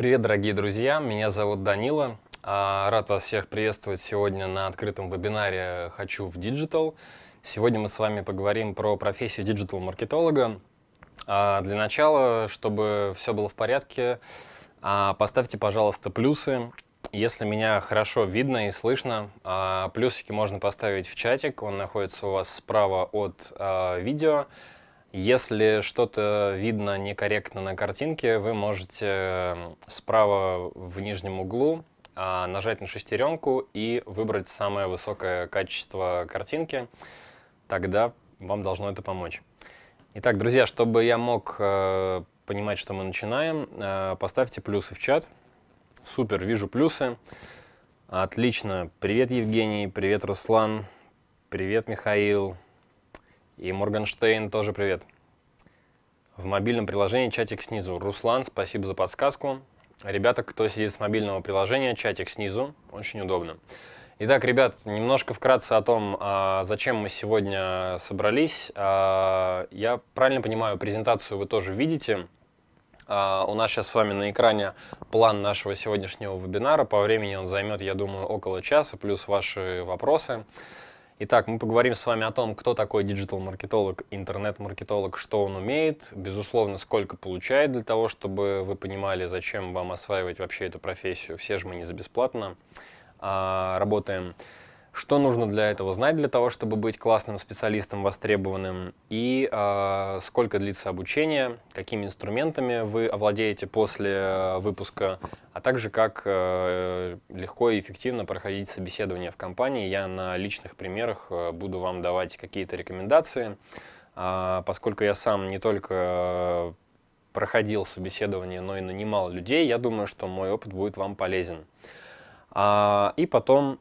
Привет, дорогие друзья! Меня зовут Данила. А, рад вас всех приветствовать сегодня на открытом вебинаре «Хочу в Digital». Сегодня мы с вами поговорим про профессию диджитал-маркетолога. А, для начала, чтобы все было в порядке, а, поставьте, пожалуйста, плюсы. Если меня хорошо видно и слышно, плюсики можно поставить в чатик. Он находится у вас справа от видео. Если что-то видно некорректно на картинке, вы можете эм, справа в нижнем углу а, нажать на шестеренку и выбрать самое высокое качество картинки. Тогда вам должно это помочь. Итак, друзья, чтобы я мог э, понимать, что мы начинаем, э, поставьте плюсы в чат. Супер, вижу плюсы. Отлично. Привет, Евгений. Привет, Руслан. Привет, Михаил. И Морганштейн тоже привет. В мобильном приложении чатик снизу. Руслан, спасибо за подсказку. Ребята, кто сидит с мобильного приложения, чатик снизу. Очень удобно. Итак, ребят, немножко вкратце о том, а, зачем мы сегодня собрались. А, я правильно понимаю, презентацию вы тоже видите. А, у нас сейчас с вами на экране план нашего сегодняшнего вебинара. По времени он займет, я думаю, около часа, плюс ваши Вопросы. Итак, мы поговорим с вами о том, кто такой диджитал-маркетолог, интернет-маркетолог, что он умеет, безусловно, сколько получает для того, чтобы вы понимали, зачем вам осваивать вообще эту профессию. Все же мы не за бесплатно а, работаем. Что нужно для этого знать, для того, чтобы быть классным специалистом, востребованным, и э, сколько длится обучение, какими инструментами вы овладеете после э, выпуска, а также как э, легко и эффективно проходить собеседование в компании. Я на личных примерах э, буду вам давать какие-то рекомендации, э, поскольку я сам не только э, проходил собеседование, но и нанимал людей, я думаю, что мой опыт будет вам полезен. А, и потом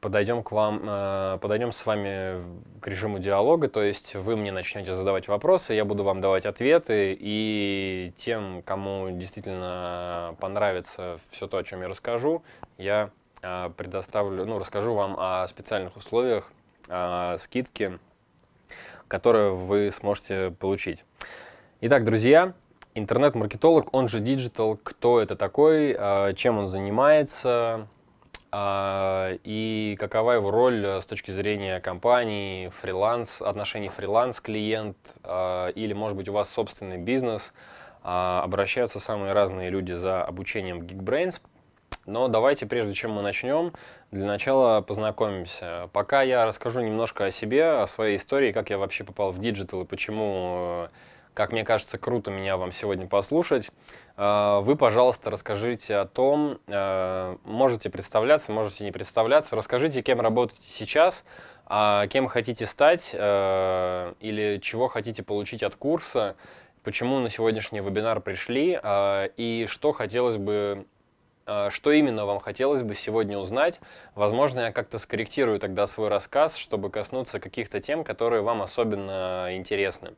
подойдем к вам, э, подойдем с вами к режиму диалога, то есть вы мне начнете задавать вопросы, я буду вам давать ответы, и тем, кому действительно понравится все то, о чем я расскажу, я э, предоставлю, ну, расскажу вам о специальных условиях о скидки, которые вы сможете получить. Итак, друзья, интернет-маркетолог, он же диджитал, кто это такой, э, чем он занимается, а, и какова его роль э, с точки зрения компании, фриланс, отношений фриланс-клиент а, или, может быть, у вас собственный бизнес. А, обращаются самые разные люди за обучением в Geekbrains. Но давайте, прежде чем мы начнем, для начала познакомимся. Пока я расскажу немножко о себе, о своей истории, как я вообще попал в диджитал и почему, э, как мне кажется, круто меня вам сегодня послушать. А, вы, пожалуйста, расскажите о том, э, можете представляться, можете не представляться, расскажите, кем работаете сейчас, а, кем хотите стать э, или чего хотите получить от курса, почему на сегодняшний вебинар пришли а, и что хотелось бы что именно вам хотелось бы сегодня узнать. Возможно, я как-то скорректирую тогда свой рассказ, чтобы коснуться каких-то тем, которые вам особенно интересны.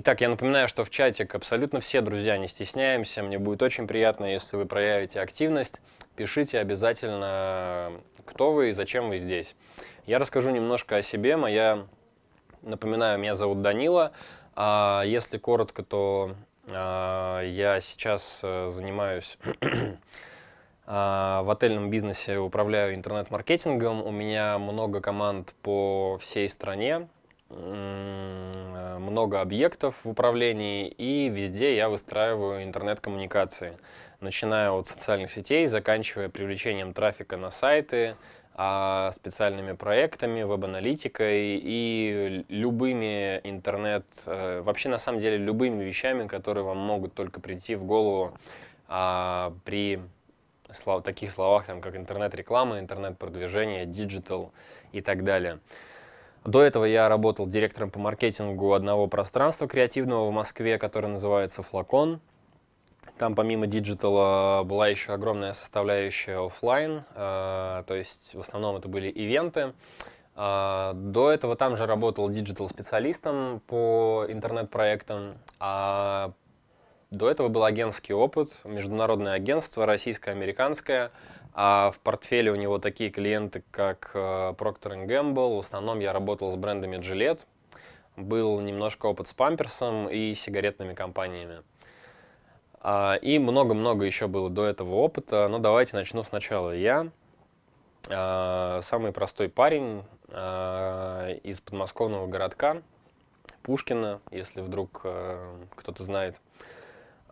Итак, я напоминаю, что в чатик абсолютно все друзья, не стесняемся. Мне будет очень приятно, если вы проявите активность. Пишите обязательно, кто вы и зачем вы здесь. Я расскажу немножко о себе. Моя, напоминаю, меня зовут Данила. А если коротко, то а, я сейчас э, занимаюсь а, в отельном бизнесе управляю интернет-маркетингом. У меня много команд по всей стране много объектов в управлении, и везде я выстраиваю интернет-коммуникации, начиная от социальных сетей, заканчивая привлечением трафика на сайты, а, специальными проектами, веб-аналитикой и любыми интернет, э, вообще на самом деле любыми вещами, которые вам могут только прийти в голову а, при таких словах, там, как интернет-реклама, интернет-продвижение, digital и так далее. До этого я работал директором по маркетингу одного пространства креативного в Москве, которое называется «Флакон». Там помимо диджитала была еще огромная составляющая офлайн, э, то есть в основном это были ивенты. Э, до этого там же работал диджитал-специалистом по интернет-проектам, а до этого был агентский опыт, международное агентство, российско-американское – а в портфеле у него такие клиенты, как э, Procter Gamble. В основном я работал с брендами Gillette. Был немножко опыт с памперсом и сигаретными компаниями. А, и много-много еще было до этого опыта. Но ну, давайте начну сначала. Я э, самый простой парень э, из подмосковного городка Пушкина, если вдруг кто-то знает.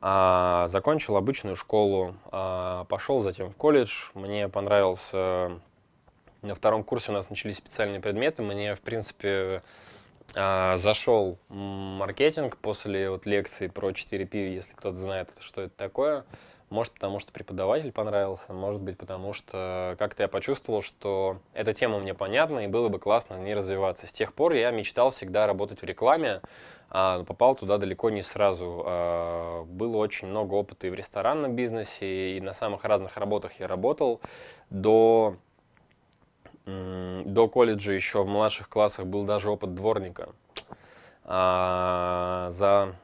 А, закончил обычную школу, а, пошел затем в колледж. Мне понравился... На втором курсе у нас начались специальные предметы. Мне, в принципе, а, зашел маркетинг после вот лекции про 4P, если кто-то знает, что это такое. Может, потому что преподаватель понравился, может быть, потому что как-то я почувствовал, что эта тема мне понятна, и было бы классно в ней развиваться. С тех пор я мечтал всегда работать в рекламе, а попал туда далеко не сразу. А, было очень много опыта и в ресторанном бизнесе, и на самых разных работах я работал. До, до колледжа еще в младших классах был даже опыт дворника. А, за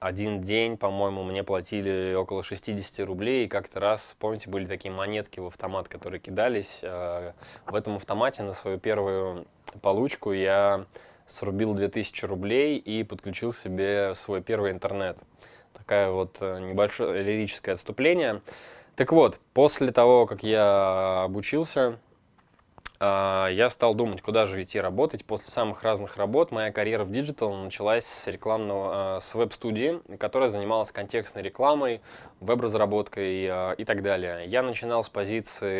один день, по-моему, мне платили около 60 рублей. И как-то раз, помните, были такие монетки в автомат, которые кидались. Э, в этом автомате на свою первую получку я срубил 2000 рублей и подключил себе свой первый интернет. Такая вот э, небольшое лирическое отступление. Так вот, после того, как я э, обучился, а, я стал думать, куда же идти работать. После самых разных работ моя карьера в диджитал началась с рекламного, а, с веб-студии, которая занималась контекстной рекламой, веб-разработкой а, и так далее. Я начинал с позиции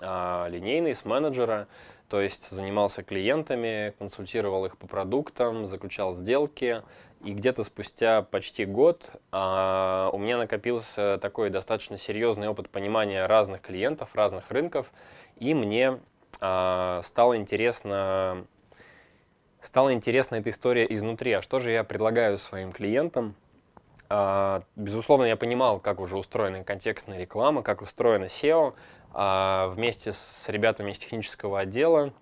линейной, с менеджера, то есть занимался клиентами, консультировал их по продуктам, заключал сделки, и где-то спустя почти год а, у меня накопился такой достаточно серьезный опыт понимания разных клиентов, разных рынков, и мне а, стало интересно, стала интересна эта история изнутри. А что же я предлагаю своим клиентам? А, безусловно, я понимал, как уже устроена контекстная реклама, как устроено SEO. А, вместе с ребятами из технического отдела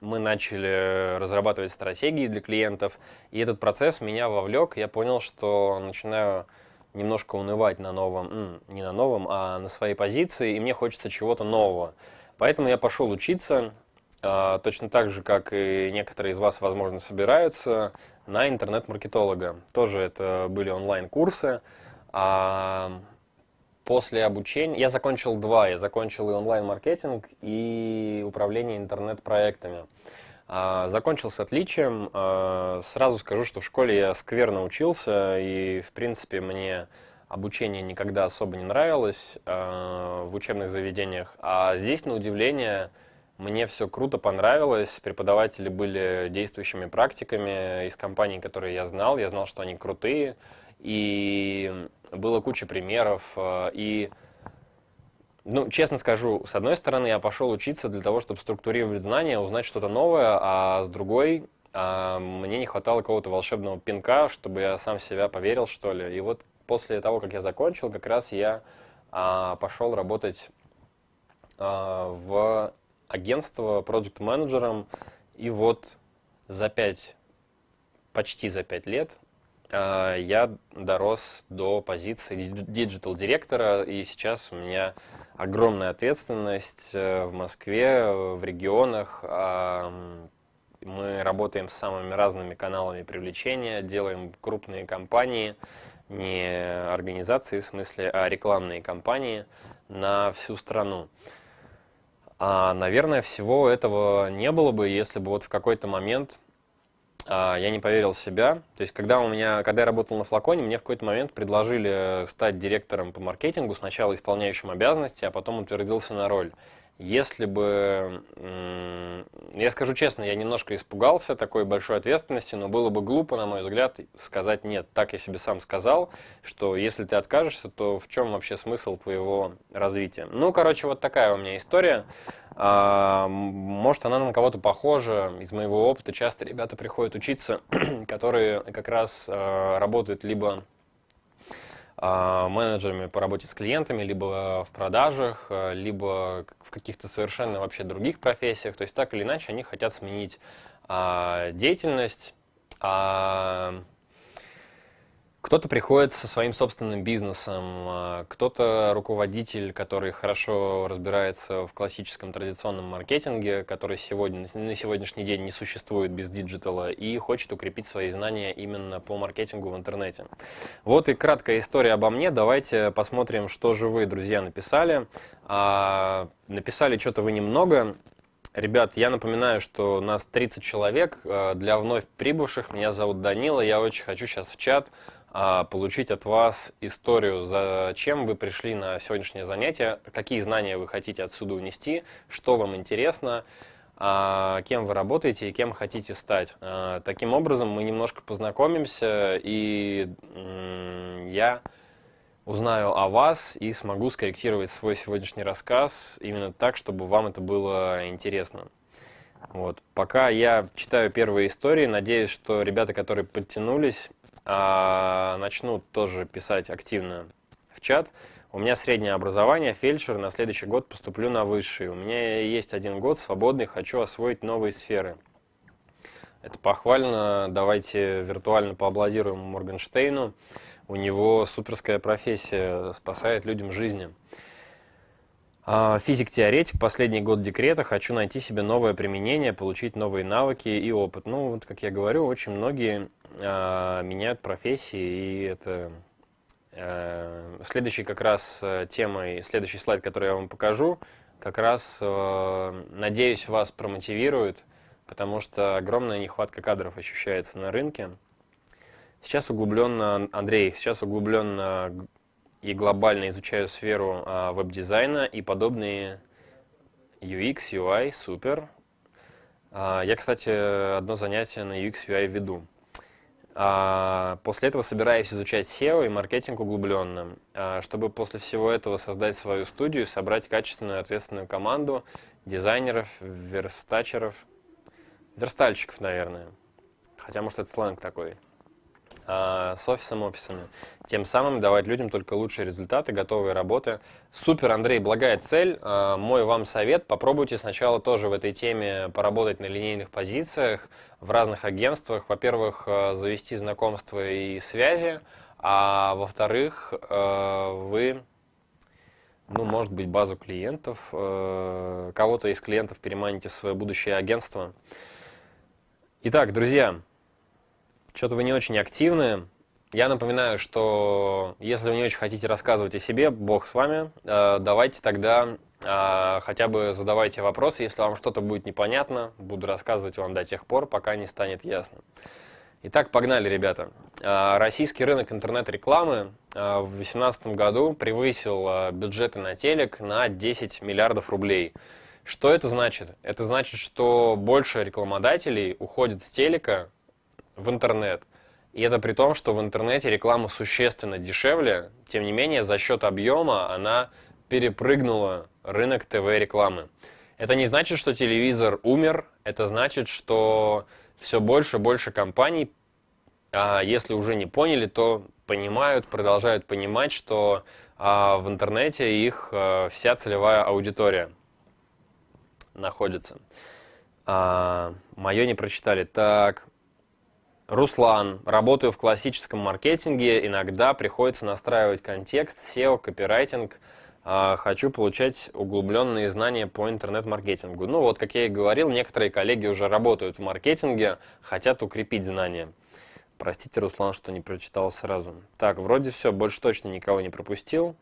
мы начали разрабатывать стратегии для клиентов, и этот процесс меня вовлек. Я понял, что начинаю немножко унывать на новом, не на новом, а на своей позиции, и мне хочется чего-то нового. Поэтому я пошел учиться, а, точно так же, как и некоторые из вас, возможно, собираются, на интернет-маркетолога. Тоже это были онлайн-курсы. А, после обучения я закончил два. Я закончил и онлайн-маркетинг, и управление интернет-проектами. А, закончил с отличием. Сразу скажу, что в школе я скверно учился, и, в принципе, мне обучение никогда особо не нравилось э, в учебных заведениях. А здесь, на удивление, мне все круто понравилось. Преподаватели были действующими практиками из компаний, которые я знал. Я знал, что они крутые. И было куча примеров. Э, и, ну, честно скажу, с одной стороны, я пошел учиться для того, чтобы структурировать знания, узнать что-то новое, а с другой, э, мне не хватало какого-то волшебного пинка, чтобы я сам себя поверил, что ли. И вот после того, как я закончил, как раз я а, пошел работать а, в агентство проект-менеджером. И вот за пять, почти за пять лет а, я дорос до позиции диджитал-директора, и сейчас у меня огромная ответственность э, в Москве, э, в регионах. А, мы работаем с самыми разными каналами привлечения, делаем крупные компании – не организации в смысле, а рекламные кампании на всю страну. А, наверное, всего этого не было бы, если бы вот в какой-то момент а, я не поверил в себя. То есть, когда у меня, когда я работал на флаконе, мне в какой-то момент предложили стать директором по маркетингу, сначала исполняющим обязанности, а потом утвердился на роль. Если бы, я скажу честно, я немножко испугался такой большой ответственности, но было бы глупо, на мой взгляд, сказать нет. Так я себе сам сказал, что если ты откажешься, то в чем вообще смысл твоего развития? Ну, короче, вот такая у меня история. А, может, она на кого-то похожа. Из моего опыта часто ребята приходят учиться, которые как раз а, работают либо а, менеджерами по работе с клиентами, либо э, в продажах, э, либо в каких-то совершенно вообще других профессиях. То есть так или иначе они хотят сменить а, деятельность, а, кто-то приходит со своим собственным бизнесом, а кто-то руководитель, который хорошо разбирается в классическом традиционном маркетинге, который сегодня, на сегодняшний день не существует без диджитала и хочет укрепить свои знания именно по маркетингу в интернете. Вот и краткая история обо мне. Давайте посмотрим, что же вы, друзья, написали. А, написали что-то вы немного. Ребят, я напоминаю, что нас 30 человек. А, для вновь прибывших меня зовут Данила. Я очень хочу сейчас в чат а, получить от вас историю, зачем вы пришли на сегодняшнее занятие, какие знания вы хотите отсюда унести, что вам интересно, а, кем вы работаете и кем хотите стать. А, таким образом, мы немножко познакомимся, и я узнаю о вас и смогу скорректировать свой сегодняшний рассказ именно так, чтобы вам это было интересно. Вот. Пока я читаю первые истории, надеюсь, что ребята, которые подтянулись, а, начну тоже писать активно в чат. У меня среднее образование, фельдшер, на следующий год поступлю на высший. У меня есть один год свободный, хочу освоить новые сферы. Это похвально. Давайте виртуально поаплодируем Моргенштейну. У него суперская профессия, спасает людям жизни. А, физик-теоретик, последний год декрета, хочу найти себе новое применение, получить новые навыки и опыт. Ну, вот, как я говорю, очень многие э, меняют профессии, и это э, следующий как раз э, темой, следующий слайд, который я вам покажу, как раз, э, надеюсь, вас промотивирует, потому что огромная нехватка кадров ощущается на рынке. Сейчас углубленно, Андрей, сейчас углубленно и глобально изучаю сферу а, веб-дизайна и подобные UX, UI, супер. А, я, кстати, одно занятие на UX, UI веду. А, после этого собираюсь изучать SEO и маркетинг углубленно, а, чтобы после всего этого создать свою студию, собрать качественную ответственную команду дизайнеров, верстачеров, верстальщиков, наверное. Хотя, может, это сленг такой а, с офисом-офисами. Тем самым давать людям только лучшие результаты, готовые работы. Супер, Андрей, благая цель. А, мой вам совет, попробуйте сначала тоже в этой теме поработать на линейных позициях в разных агентствах. Во-первых, а, завести знакомства и связи, а во-вторых, а, вы ну, может быть, базу клиентов, кого-то из клиентов переманите в свое будущее агентство. Итак, друзья, что-то вы не очень активны. Я напоминаю, что если вы не очень хотите рассказывать о себе, бог с вами, э, давайте тогда э, хотя бы задавайте вопросы. Если вам что-то будет непонятно, буду рассказывать вам до тех пор, пока не станет ясно. Итак, погнали, ребята. Э, российский рынок интернет-рекламы в 2018 году превысил бюджеты на телек на 10 миллиардов рублей. Что это значит? Это значит, что больше рекламодателей уходит с телека в интернет. И это при том, что в интернете реклама существенно дешевле, тем не менее за счет объема она перепрыгнула рынок ТВ-рекламы. Это не значит, что телевизор умер, это значит, что все больше и больше компаний, а если уже не поняли, то понимают, продолжают понимать, что а, в интернете их а, вся целевая аудитория находится. А, мое не прочитали. Так, Руслан, работаю в классическом маркетинге, иногда приходится настраивать контекст, SEO, копирайтинг. А, хочу получать углубленные знания по интернет-маркетингу. Ну вот, как я и говорил, некоторые коллеги уже работают в маркетинге, хотят укрепить знания. Простите, Руслан, что не прочитал сразу. Так, вроде все, больше точно никого не пропустил.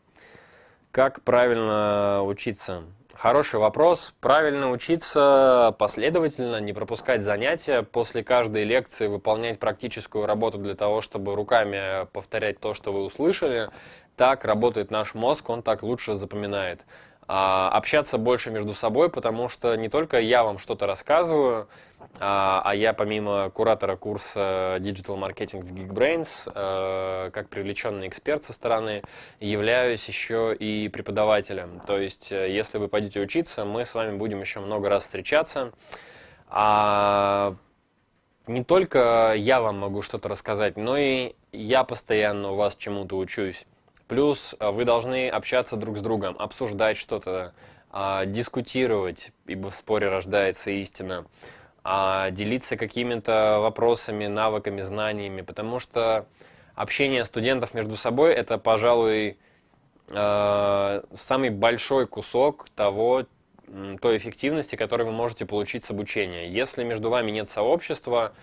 Как правильно учиться? Хороший вопрос. Правильно учиться последовательно, не пропускать занятия, после каждой лекции выполнять практическую работу для того, чтобы руками повторять то, что вы услышали. Так работает наш мозг, он так лучше запоминает. А общаться больше между собой, потому что не только я вам что-то рассказываю, а, а я помимо куратора курса Digital Marketing в Geekbrains, э, как привлеченный эксперт со стороны, являюсь еще и преподавателем. То есть, э, если вы пойдете учиться, мы с вами будем еще много раз встречаться. А не только я вам могу что-то рассказать, но и я постоянно у вас чему-то учусь. Плюс э, вы должны общаться друг с другом, обсуждать что-то, а, дискутировать, ибо в споре рождается истина а делиться какими-то вопросами, навыками, знаниями, потому что общение студентов между собой это, пожалуй, э, самый большой кусок того, той эффективности, которую вы можете получить с обучения. Если между вами нет сообщества,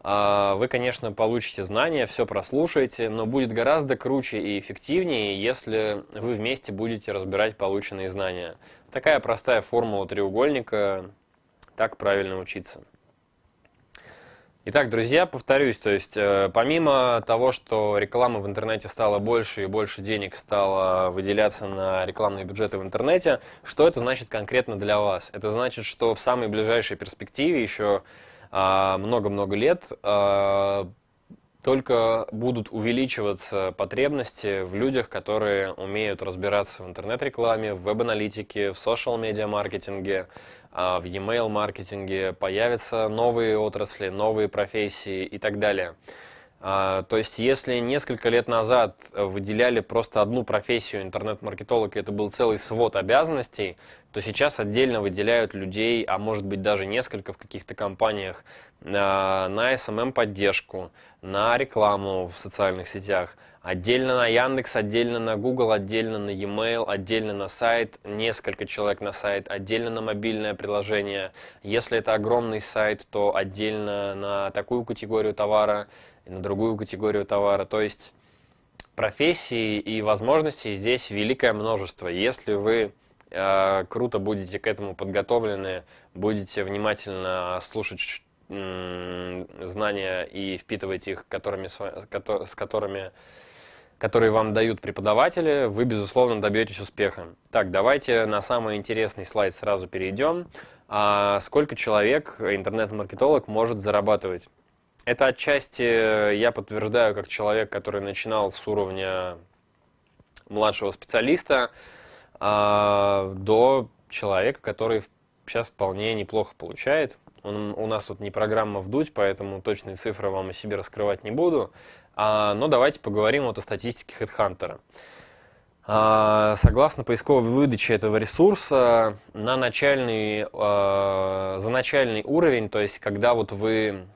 а, вы, конечно, получите знания, все прослушаете, но будет гораздо круче и эффективнее, если вы вместе будете разбирать полученные знания. Такая простая формула треугольника так правильно учиться. Итак, друзья, повторюсь, то есть э, помимо того, что рекламы в интернете стало больше и больше денег стало выделяться на рекламные бюджеты в интернете, что это значит конкретно для вас? Это значит, что в самой ближайшей перспективе еще а, много-много э, лет э, только будут увеличиваться потребности в людях, которые умеют разбираться в интернет-рекламе, в веб-аналитике, в социал-медиа-маркетинге, маркетинге а, в e-mail маркетинге появятся новые отрасли, новые профессии и так далее. А, то есть, если несколько лет назад выделяли просто одну профессию интернет-маркетолог, и это был целый свод обязанностей, то сейчас отдельно выделяют людей, а может быть даже несколько в каких-то компаниях, а, на SMM-поддержку, эм эм на рекламу в социальных сетях – Отдельно на Яндекс, отдельно на Google, отдельно на e-mail, отдельно на сайт, несколько человек на сайт, отдельно на мобильное приложение. Если это огромный сайт, то отдельно на такую категорию товара и на другую категорию товара. То есть профессий и возможностей здесь великое множество. Если вы э, круто будете к этому подготовлены, будете внимательно слушать знания и впитывать их, которыми, с которыми которые вам дают преподаватели, вы, безусловно, добьетесь успеха. Так, давайте на самый интересный слайд сразу перейдем. А сколько человек интернет-маркетолог может зарабатывать? Это отчасти э, я подтверждаю как человек, который начинал с уровня младшего специалиста а, до человека, который сейчас вполне неплохо получает. Он, у нас тут не программа вдуть, поэтому точные цифры вам о себе раскрывать не буду. А, но ну, давайте поговорим вот о статистике HeadHunter. А, согласно поисковой выдаче этого ресурса, на начальный, а, за начальный уровень, то есть когда вот вы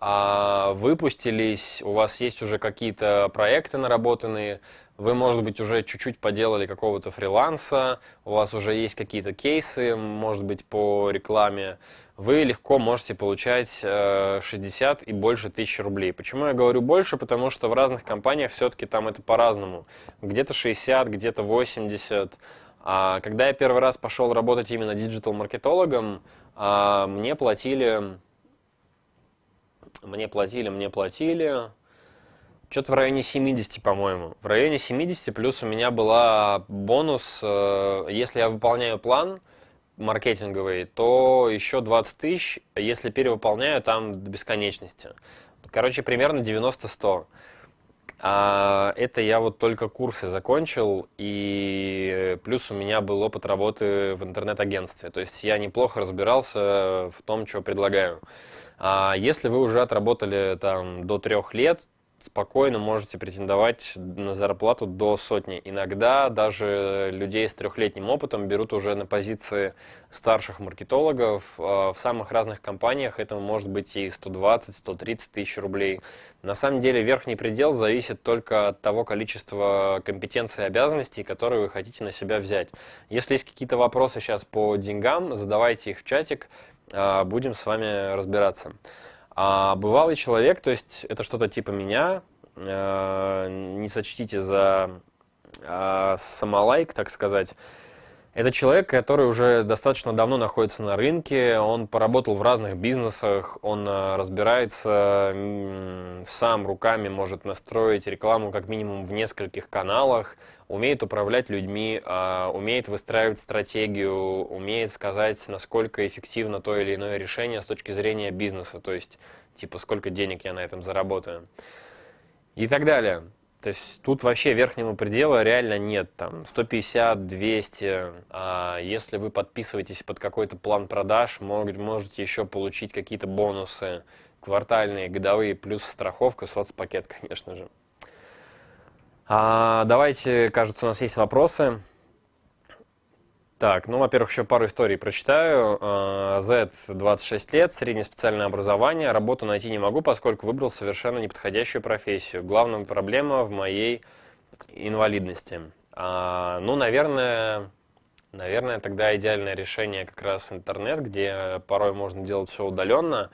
выпустились, у вас есть уже какие-то проекты наработанные, вы, может быть, уже чуть-чуть поделали какого-то фриланса, у вас уже есть какие-то кейсы, может быть, по рекламе, вы легко можете получать 60 э, и больше тысяч рублей. Почему я говорю больше? Потому что в разных компаниях все-таки там это по-разному. Где-то 60, где-то 80. А когда я первый раз пошел работать именно диджитал-маркетологом, а, мне платили... Мне платили, мне платили... Что-то в районе 70, по-моему. В районе 70, плюс у меня была бонус, э, если я выполняю план – маркетинговый, то еще 20 тысяч, если перевыполняю, там до бесконечности. Короче, примерно 90-100. А это я вот только курсы закончил, и плюс у меня был опыт работы в интернет-агентстве. То есть я неплохо разбирался в том, что предлагаю. А если вы уже отработали там до трех лет, спокойно можете претендовать на зарплату до сотни. Иногда даже людей с трехлетним опытом берут уже на позиции старших маркетологов. А, в самых разных компаниях это может быть и 120-130 тысяч рублей. На самом деле верхний предел зависит только от того количества компетенций и обязанностей, которые вы хотите на себя взять. Если есть какие-то вопросы сейчас по деньгам, задавайте их в чатик, а, будем с вами разбираться. А бывалый человек, то есть это что-то типа меня, э, не сочтите за э, самолайк, так сказать. Это человек, который уже достаточно давно находится на рынке, он поработал в разных бизнесах, он э, разбирается сам руками, может настроить рекламу как минимум в нескольких каналах – умеет управлять людьми, а, умеет выстраивать стратегию, умеет сказать, насколько эффективно то или иное решение с точки зрения бизнеса, то есть, типа, сколько денег я на этом заработаю и так далее. То есть тут вообще верхнего предела реально нет, там 150, 200. А если вы подписываетесь под какой-то план продаж, можете еще получить какие-то бонусы квартальные, годовые, плюс страховка, соцпакет, конечно же. А, давайте, кажется, у нас есть вопросы. Так, ну, во-первых, еще пару историй прочитаю. Z, а, 26 лет, среднее специальное образование. Работу найти не могу, поскольку выбрал совершенно неподходящую профессию. Главная проблема в моей инвалидности. А, ну, наверное, наверное, тогда идеальное решение как раз интернет, где порой можно делать все удаленно.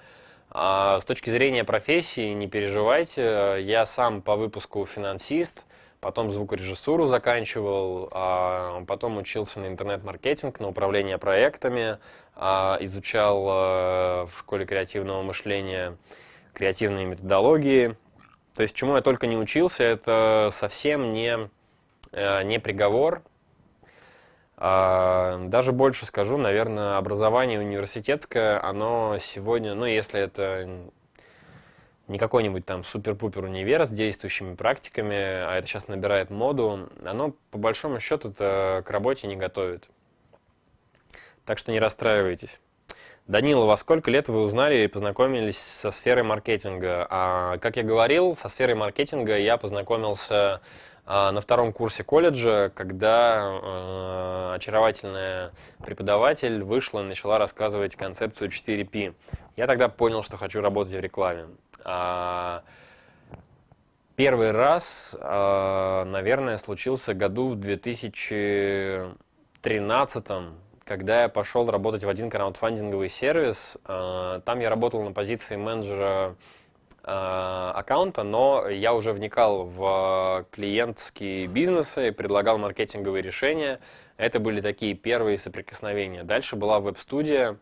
А с точки зрения профессии, не переживайте, я сам по выпуску финансист – потом звукорежиссуру заканчивал, а, потом учился на интернет-маркетинг, на управление проектами, а, изучал э, в школе креативного мышления креативные методологии. То есть чему я только не учился, это совсем не, э, не приговор. А, даже больше скажу, наверное, образование университетское, оно сегодня, ну если это не какой-нибудь там супер-пупер универ с действующими практиками, а это сейчас набирает моду, оно по большому счету к работе не готовит. Так что не расстраивайтесь. Данила, во сколько лет вы узнали и познакомились со сферой маркетинга? А, как я говорил, со сферой маркетинга я познакомился а, на втором курсе колледжа, когда а, очаровательная преподаватель вышла и начала рассказывать концепцию 4P. Я тогда понял, что хочу работать в рекламе. А, первый раз, а, наверное, случился году в 2013 когда я пошел работать в один краундфандинговый сервис. А, там я работал на позиции менеджера аккаунта, но я уже вникал в клиентские бизнесы, предлагал маркетинговые решения. Это были такие первые соприкосновения. Дальше была веб-студия.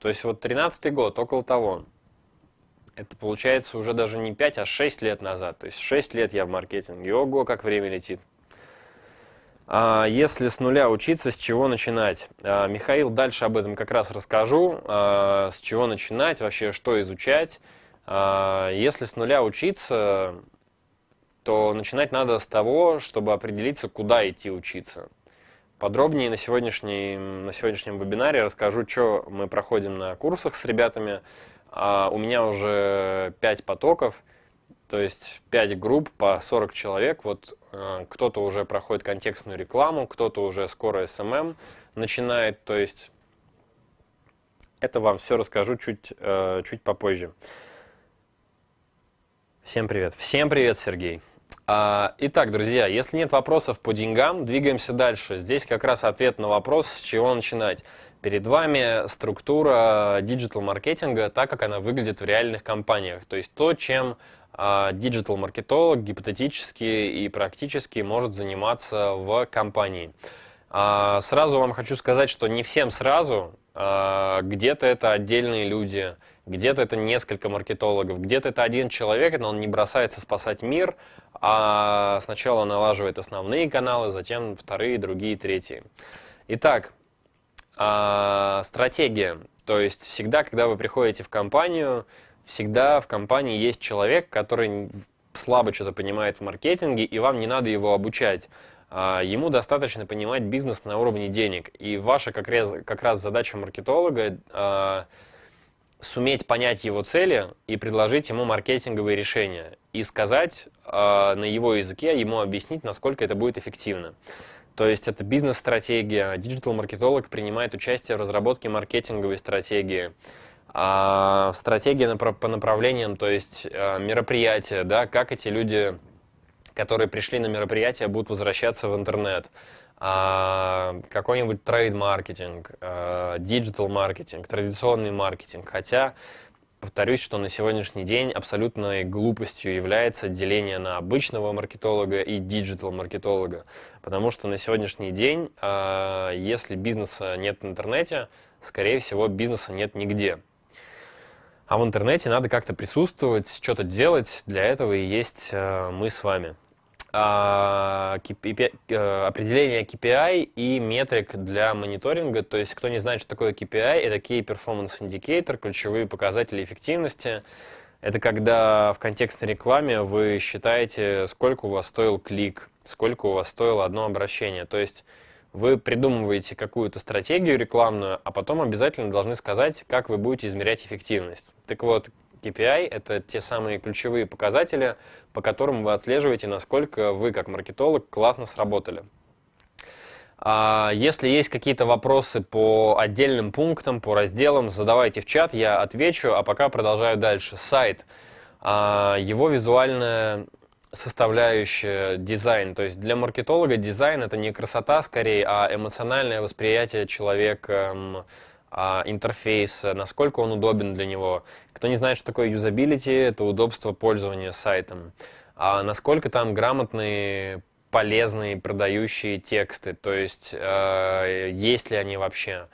То есть вот 13 год, около того это получается уже даже не 5, а 6 лет назад. То есть 6 лет я в маркетинге. Ого, как время летит. А если с нуля учиться, с чего начинать? А, Михаил, дальше об этом как раз расскажу. А, с чего начинать, вообще что изучать. А, если с нуля учиться, то начинать надо с того, чтобы определиться, куда идти учиться. Подробнее на, сегодняшней, на сегодняшнем вебинаре расскажу, что мы проходим на курсах с ребятами, а у меня уже 5 потоков, то есть 5 групп по 40 человек. Вот э, кто-то уже проходит контекстную рекламу, кто-то уже скоро SMM начинает. То есть это вам все расскажу чуть, э, чуть попозже. Всем привет. Всем привет, Сергей. А, итак, друзья, если нет вопросов по деньгам, двигаемся дальше. Здесь как раз ответ на вопрос, с чего начинать. Перед вами структура диджитал-маркетинга, так как она выглядит в реальных компаниях. То есть то, чем а, диджитал-маркетолог гипотетически и практически может заниматься в компании. А, сразу вам хочу сказать, что не всем сразу. А, где-то это отдельные люди, где-то это несколько маркетологов, где-то это один человек, но он не бросается спасать мир, а сначала налаживает основные каналы, затем вторые, другие, третьи. Итак, а, стратегия. То есть всегда, когда вы приходите в компанию, всегда в компании есть человек, который слабо что-то понимает в маркетинге, и вам не надо его обучать. А, ему достаточно понимать бизнес на уровне денег. И ваша как раз, как раз задача маркетолога а, суметь понять его цели и предложить ему маркетинговые решения. И сказать а, на его языке, ему объяснить, насколько это будет эффективно. То есть это бизнес-стратегия, диджитал-маркетолог принимает участие в разработке маркетинговой стратегии, а стратегия по направлениям, то есть э, мероприятия, да, как эти люди, которые пришли на мероприятие, будут возвращаться в интернет, а, какой-нибудь трейд-маркетинг, э, диджитал-маркетинг, традиционный маркетинг, хотя повторюсь, что на сегодняшний день абсолютной глупостью является деление на обычного маркетолога и диджитал-маркетолога. Потому что на сегодняшний день, а, если бизнеса нет в интернете, скорее всего, бизнеса нет нигде. А в интернете надо как-то присутствовать, что-то делать. Для этого и есть а, мы с вами. А, определение KPI и метрик для мониторинга. То есть, кто не знает, что такое KPI, это Key Performance Indicator, ключевые показатели эффективности. Это когда в контекстной рекламе вы считаете, сколько у вас стоил клик, сколько у вас стоило одно обращение. То есть вы придумываете какую-то стратегию рекламную, а потом обязательно должны сказать, как вы будете измерять эффективность. Так вот, KPI — это те самые ключевые показатели, по которым вы отслеживаете, насколько вы, как маркетолог, классно сработали. А если есть какие-то вопросы по отдельным пунктам, по разделам, задавайте в чат, я отвечу, а пока продолжаю дальше. Сайт. А его визуальная составляющая дизайн. То есть для маркетолога дизайн это не красота скорее, а эмоциональное восприятие человека, а, интерфейс, насколько он удобен для него. Кто не знает, что такое юзабилити, это удобство пользования сайтом. А насколько там грамотные, полезные, продающие тексты, то есть э, есть ли они вообще.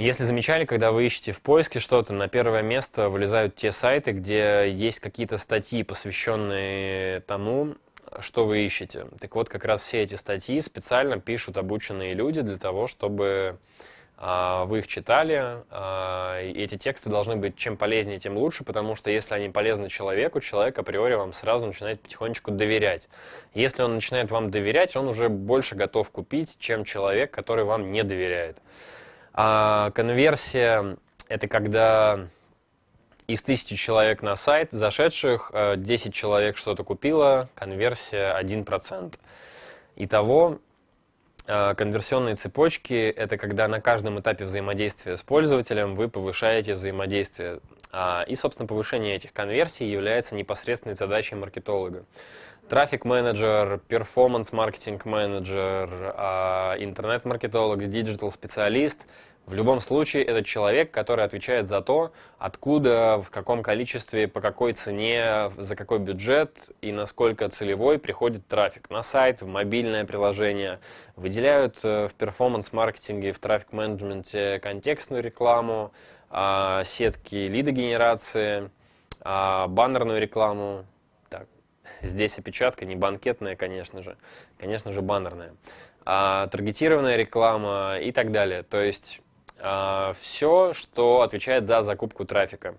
Если замечали, когда вы ищете в поиске что-то, на первое место вылезают те сайты, где есть какие-то статьи, посвященные тому, что вы ищете. Так вот, как раз все эти статьи специально пишут обученные люди для того, чтобы э, вы их читали. Э, и эти тексты должны быть чем полезнее, тем лучше, потому что если они полезны человеку, человек априори вам сразу начинает потихонечку доверять. Если он начинает вам доверять, он уже больше готов купить, чем человек, который вам не доверяет. А конверсия – это когда из тысячи человек на сайт зашедших 10 э, человек что-то купило, конверсия 1%. Итого э, конверсионные цепочки – это когда на каждом этапе взаимодействия с пользователем вы повышаете взаимодействие. А, и, собственно, повышение этих конверсий является непосредственной задачей маркетолога трафик-менеджер, перформанс-маркетинг-менеджер, а, интернет-маркетолог, диджитал-специалист. В любом случае, это человек, который отвечает за то, откуда, в каком количестве, по какой цене, за какой бюджет и насколько целевой приходит трафик на сайт, в мобильное приложение. Выделяют э, в перформанс-маркетинге, в трафик-менеджменте контекстную рекламу, а, сетки лидогенерации, а, баннерную рекламу, Здесь опечатка не банкетная, конечно же, конечно же баннерная, а таргетированная реклама и так далее. То есть а, все, что отвечает за закупку трафика.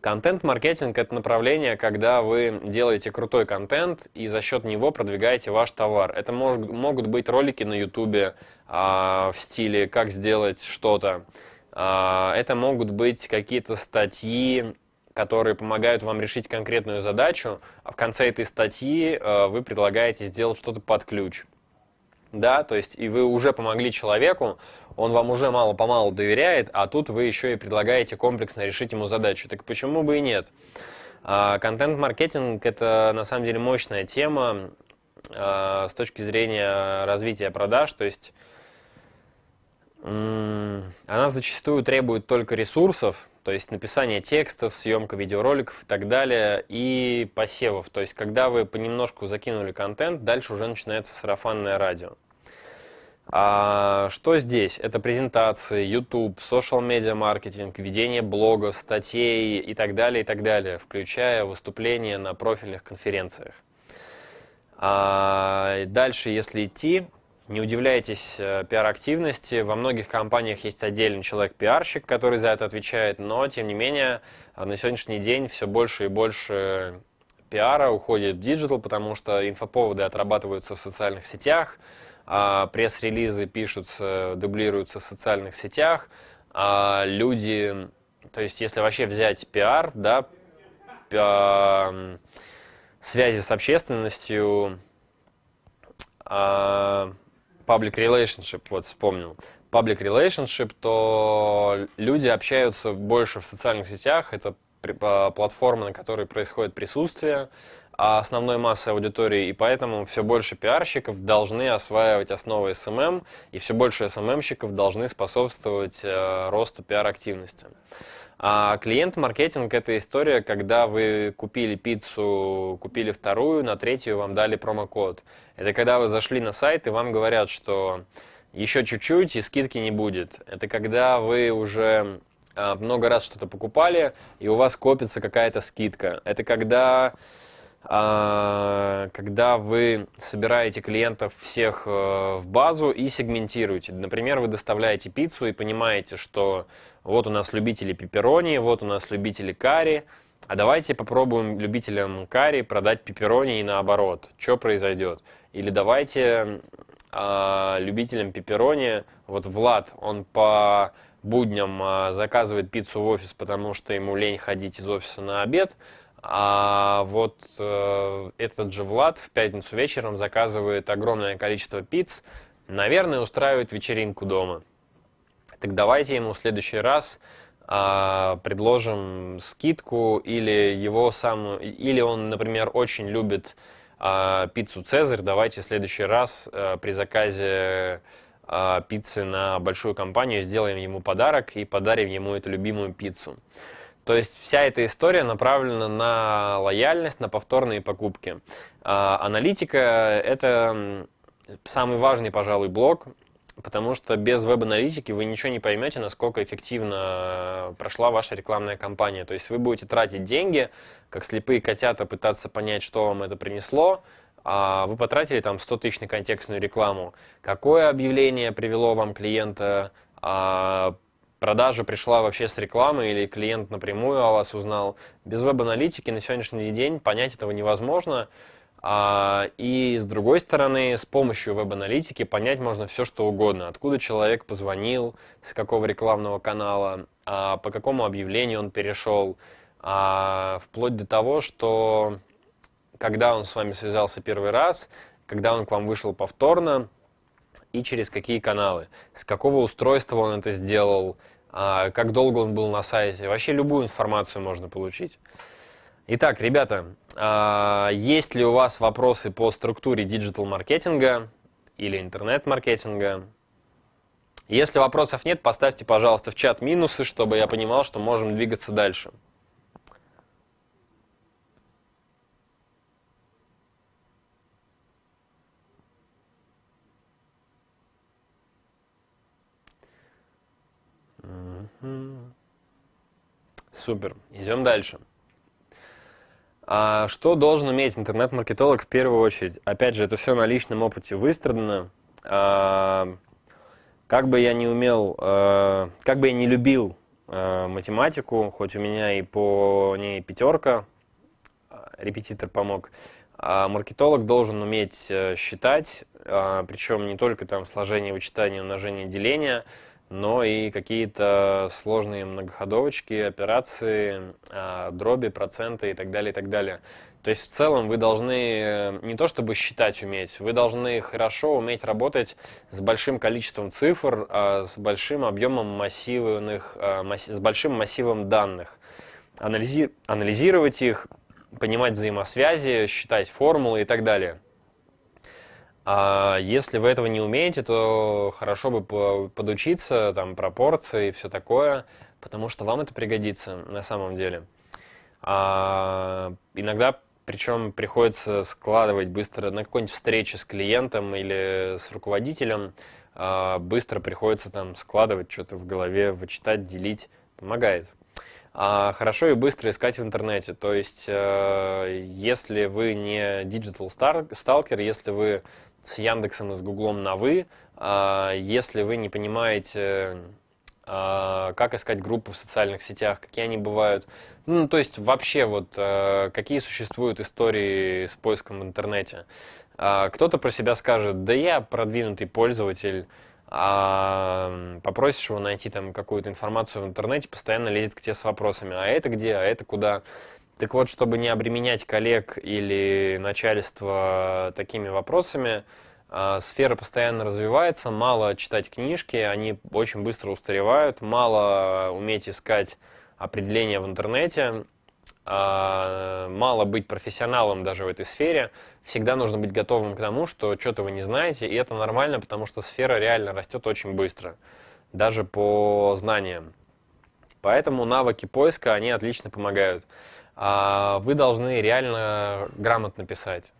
Контент-маркетинг – это направление, когда вы делаете крутой контент и за счет него продвигаете ваш товар. Это мож, могут быть ролики на YouTube а, в стиле «Как сделать что-то». А, это могут быть какие-то статьи которые помогают вам решить конкретную задачу. А в конце этой статьи э, вы предлагаете сделать что-то под ключ. Да, то есть и вы уже помогли человеку, он вам уже мало-помалу доверяет, а тут вы еще и предлагаете комплексно решить ему задачу. Так почему бы и нет? А, контент-маркетинг – это на самом деле мощная тема э, с точки зрения развития продаж, то есть она зачастую требует только ресурсов, то есть написание текстов, съемка видеороликов и так далее, и посевов. То есть когда вы понемножку закинули контент, дальше уже начинается сарафанное радио. А что здесь? Это презентации, YouTube, social media маркетинг, ведение блогов, статей и так далее, и так далее, включая выступления на профильных конференциях. А дальше, если идти, не удивляйтесь э, пиар-активности. Во многих компаниях есть отдельный человек-пиарщик, который за это отвечает, но, тем не менее, э, на сегодняшний день все больше и больше пиара уходит в диджитал, потому что инфоповоды отрабатываются в социальных сетях, а пресс-релизы пишутся, дублируются в социальных сетях, а люди... То есть, если вообще взять пиар, да, пиар, связи с общественностью, а public relationship, вот вспомнил, public relationship, то люди общаются больше в социальных сетях, это а, платформа, на которой происходит присутствие а, основной массы аудитории, и поэтому все больше пиарщиков должны осваивать основы СММ, эм эм, и все больше СММщиков эм должны способствовать э, росту пиар-активности. А клиент-маркетинг – это история, когда вы купили пиццу, купили вторую, на третью вам дали промокод. Это когда вы зашли на сайт и вам говорят, что еще чуть-чуть и скидки не будет. Это когда вы уже а, много раз что-то покупали, и у вас копится какая-то скидка. Это когда, а, когда вы собираете клиентов всех э, в базу и сегментируете. Например, вы доставляете пиццу и понимаете, что вот у нас любители пепперони, вот у нас любители карри. А давайте попробуем любителям карри продать пепперони и наоборот. Что произойдет? Или давайте э, любителям пепперони, вот Влад, он по будням э, заказывает пиццу в офис, потому что ему лень ходить из офиса на обед, а вот э, этот же Влад в пятницу вечером заказывает огромное количество пицц, наверное, устраивает вечеринку дома так давайте ему в следующий раз а, предложим скидку или его сам, или он, например, очень любит а, пиццу Цезарь, давайте в следующий раз а, при заказе а, пиццы на большую компанию сделаем ему подарок и подарим ему эту любимую пиццу. То есть вся эта история направлена на лояльность, на повторные покупки. А, аналитика – это самый важный, пожалуй, блок, Потому что без веб-аналитики вы ничего не поймете, насколько эффективно э, прошла ваша рекламная кампания. То есть вы будете тратить деньги, как слепые котята, пытаться понять, что вам это принесло, а вы потратили там 100 тысяч на контекстную рекламу. Какое объявление привело вам клиента, а продажа пришла вообще с рекламы или клиент напрямую о вас узнал. Без веб-аналитики на сегодняшний день понять этого невозможно. А, и с другой стороны, с помощью веб-аналитики понять можно все, что угодно. Откуда человек позвонил, с какого рекламного канала, а, по какому объявлению он перешел, а, вплоть до того, что когда он с вами связался первый раз, когда он к вам вышел повторно и через какие каналы, с какого устройства он это сделал, как долго он был на сайте. Вообще любую информацию можно получить. Итак, ребята, а, есть ли у вас вопросы по структуре диджитал-маркетинга или интернет-маркетинга? Если вопросов нет, поставьте, пожалуйста, в чат минусы, чтобы я понимал, что можем двигаться дальше. Супер. Идем дальше. А что должен уметь интернет-маркетолог в первую очередь? Опять же, это все на личном опыте выстрадано. А, как бы я не умел, а, как бы я не любил а, математику, хоть у меня и по ней пятерка, а, репетитор помог, а маркетолог должен уметь э, считать, а, причем не только там сложение, вычитание, умножение, деление, но и какие-то сложные многоходовочки, операции, а, дроби, проценты и так далее, и так далее. То есть в целом вы должны э, не то чтобы считать уметь, вы должны хорошо уметь работать с большим количеством цифр, а, с большим объемом массивных, а, с большим массивом данных. Анализи, анализировать их, понимать взаимосвязи, считать формулы и так далее. А если вы этого не умеете, то хорошо бы подучиться, там, пропорции и все такое, потому что вам это пригодится на самом деле. А, иногда, причем, приходится складывать быстро на какой-нибудь встрече с клиентом или с руководителем, а, быстро приходится там складывать что-то в голове, вычитать, делить, помогает. А хорошо и быстро искать в интернете. То есть, э, если вы не digital stalker, если вы с Яндексом и с Гуглом на «вы». А, если вы не понимаете, а, как искать группы в социальных сетях, какие они бывают, ну, то есть вообще вот а, какие существуют истории с поиском в интернете. Кто-то про себя скажет, да я продвинутый пользователь, а попросишь его найти там какую-то информацию в интернете, постоянно лезет к тебе с вопросами, а это где, а это куда. Так вот, чтобы не обременять коллег или начальство такими вопросами, а, сфера постоянно развивается, мало читать книжки, они очень быстро устаревают, мало уметь искать определения в интернете, а, мало быть профессионалом даже в этой сфере, всегда нужно быть готовым к тому, что что-то вы не знаете, и это нормально, потому что сфера реально растет очень быстро, даже по знаниям. Поэтому навыки поиска, они отлично помогают. А вы должны реально грамотно писать.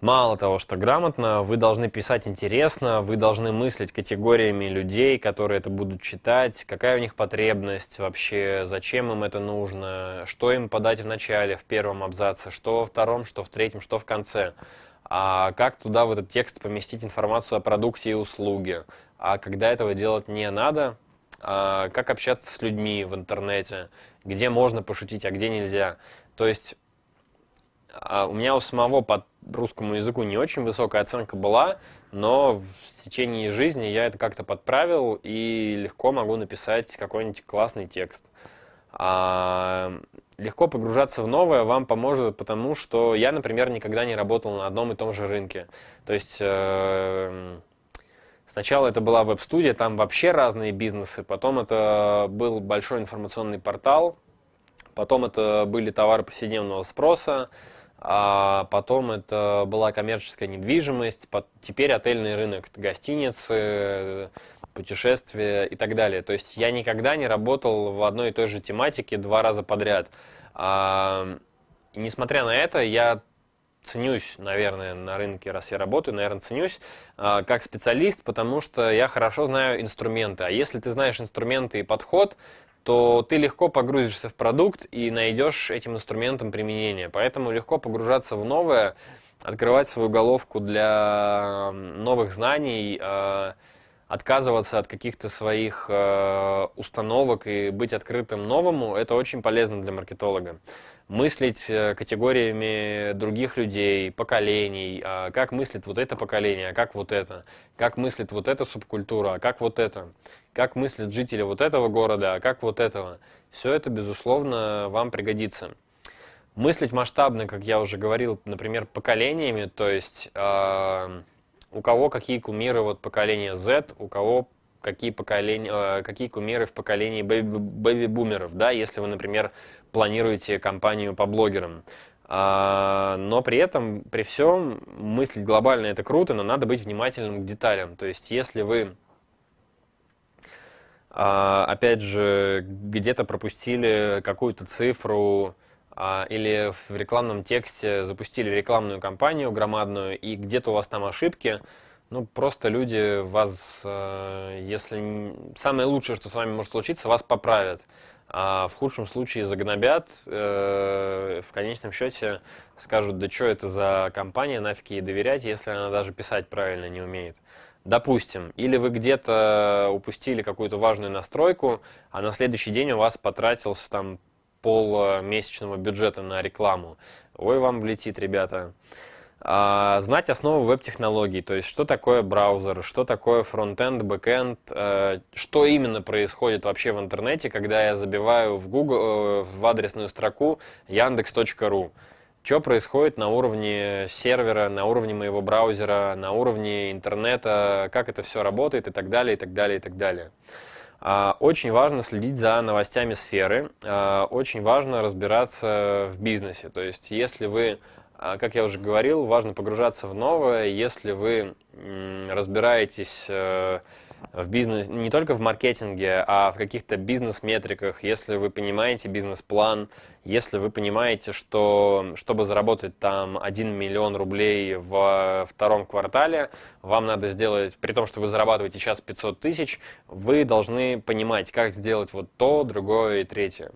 Мало того, что грамотно, вы должны писать интересно, вы должны мыслить категориями людей, которые это будут читать, какая у них потребность вообще, зачем им это нужно, что им подать в начале, в первом абзаце, что во втором, что в третьем, что в конце. А как туда в этот текст поместить информацию о продукте и услуге? А когда этого делать не надо, а как общаться с людьми в интернете, где можно пошутить, а где нельзя. То есть а, у меня у самого по русскому языку не очень высокая оценка была, но в течение жизни я это как-то подправил и легко могу написать какой-нибудь классный текст. А, легко погружаться в новое вам поможет, потому что я, например, никогда не работал на одном и том же рынке. То есть э, Сначала это была веб-студия, там вообще разные бизнесы, потом это э, был большой информационный портал, потом это были товары повседневного спроса, а потом это была коммерческая недвижимость, теперь отельный рынок, гостиницы, путешествия и так далее. То есть я никогда не работал в одной и той же тематике два раза подряд. и несмотря на это, я ценюсь, наверное, на рынке, раз я работаю, наверное, ценюсь а, как специалист, потому что я хорошо знаю инструменты. А если ты знаешь инструменты и подход, то ты легко погрузишься в продукт и найдешь этим инструментом применение. Поэтому легко погружаться в новое, открывать свою головку для новых знаний, а, отказываться от каких-то своих э, установок и быть открытым новому, это очень полезно для маркетолога. Мыслить э, категориями других людей, поколений, э, как мыслит вот это поколение, а как вот это, как мыслит вот эта субкультура, а как вот это, как мыслят жители вот этого города, а как вот этого. Все это, безусловно, вам пригодится. Мыслить масштабно, как я уже говорил, например, поколениями, то есть... Э, у кого какие кумиры вот поколения Z, у кого какие, поколения, э, какие кумиры в поколении бэби-бумеров, да, если вы, например, планируете компанию по блогерам. А, но при этом, при всем, мыслить глобально это круто, но надо быть внимательным к деталям. То есть, если вы а, опять же, где-то пропустили какую-то цифру, а, или в рекламном тексте запустили рекламную кампанию громадную, и где-то у вас там ошибки, ну, просто люди вас, э, если... Самое лучшее, что с вами может случиться, вас поправят. А в худшем случае загнобят, э, в конечном счете скажут, да что это за компания, нафиг ей доверять, если она даже писать правильно не умеет. Допустим, или вы где-то упустили какую-то важную настройку, а на следующий день у вас потратился там полмесячного бюджета на рекламу. Ой, вам влетит, ребята. А, знать основы веб-технологий, то есть что такое браузер, что такое фронтенд, бэкенд, э, что именно происходит вообще в интернете, когда я забиваю в, Google, э, в адресную строку yandex.ru что происходит на уровне сервера, на уровне моего браузера, на уровне интернета, как это все работает и так далее, и так далее, и так далее. А, очень важно следить за новостями сферы, а, очень важно разбираться в бизнесе. То есть, если вы, а, как я уже говорил, важно погружаться в новое, если вы разбираетесь э, в бизнес, не только в маркетинге, а в каких-то бизнес-метриках, если вы понимаете бизнес-план, если вы понимаете, что чтобы заработать там 1 миллион рублей во втором квартале, вам надо сделать, при том, что вы зарабатываете сейчас 500 тысяч, вы должны понимать, как сделать вот то, другое и третье.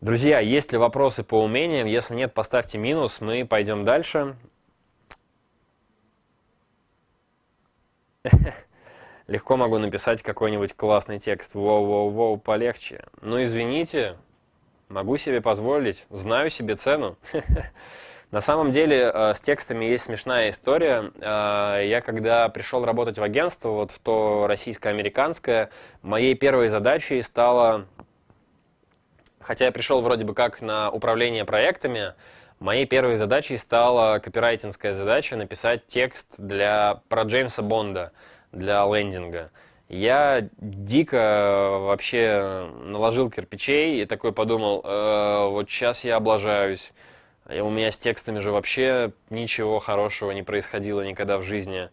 Друзья, есть ли вопросы по умениям? Если нет, поставьте минус, мы пойдем дальше. Yeah. Легко могу написать какой-нибудь классный текст «Воу-воу-воу, полегче». Ну, извините, могу себе позволить, знаю себе цену. На самом деле э, с текстами есть смешная история. Э, я когда пришел работать в агентство, вот в то российско-американское, моей первой задачей стало, хотя я пришел вроде бы как на управление проектами, моей первой задачей стала копирайтинская задача написать текст для про Джеймса Бонда – для лендинга. Я дико э, вообще э, наложил кирпичей и такой подумал, э, вот сейчас я облажаюсь. И у меня с текстами же вообще ничего хорошего не происходило никогда в жизни.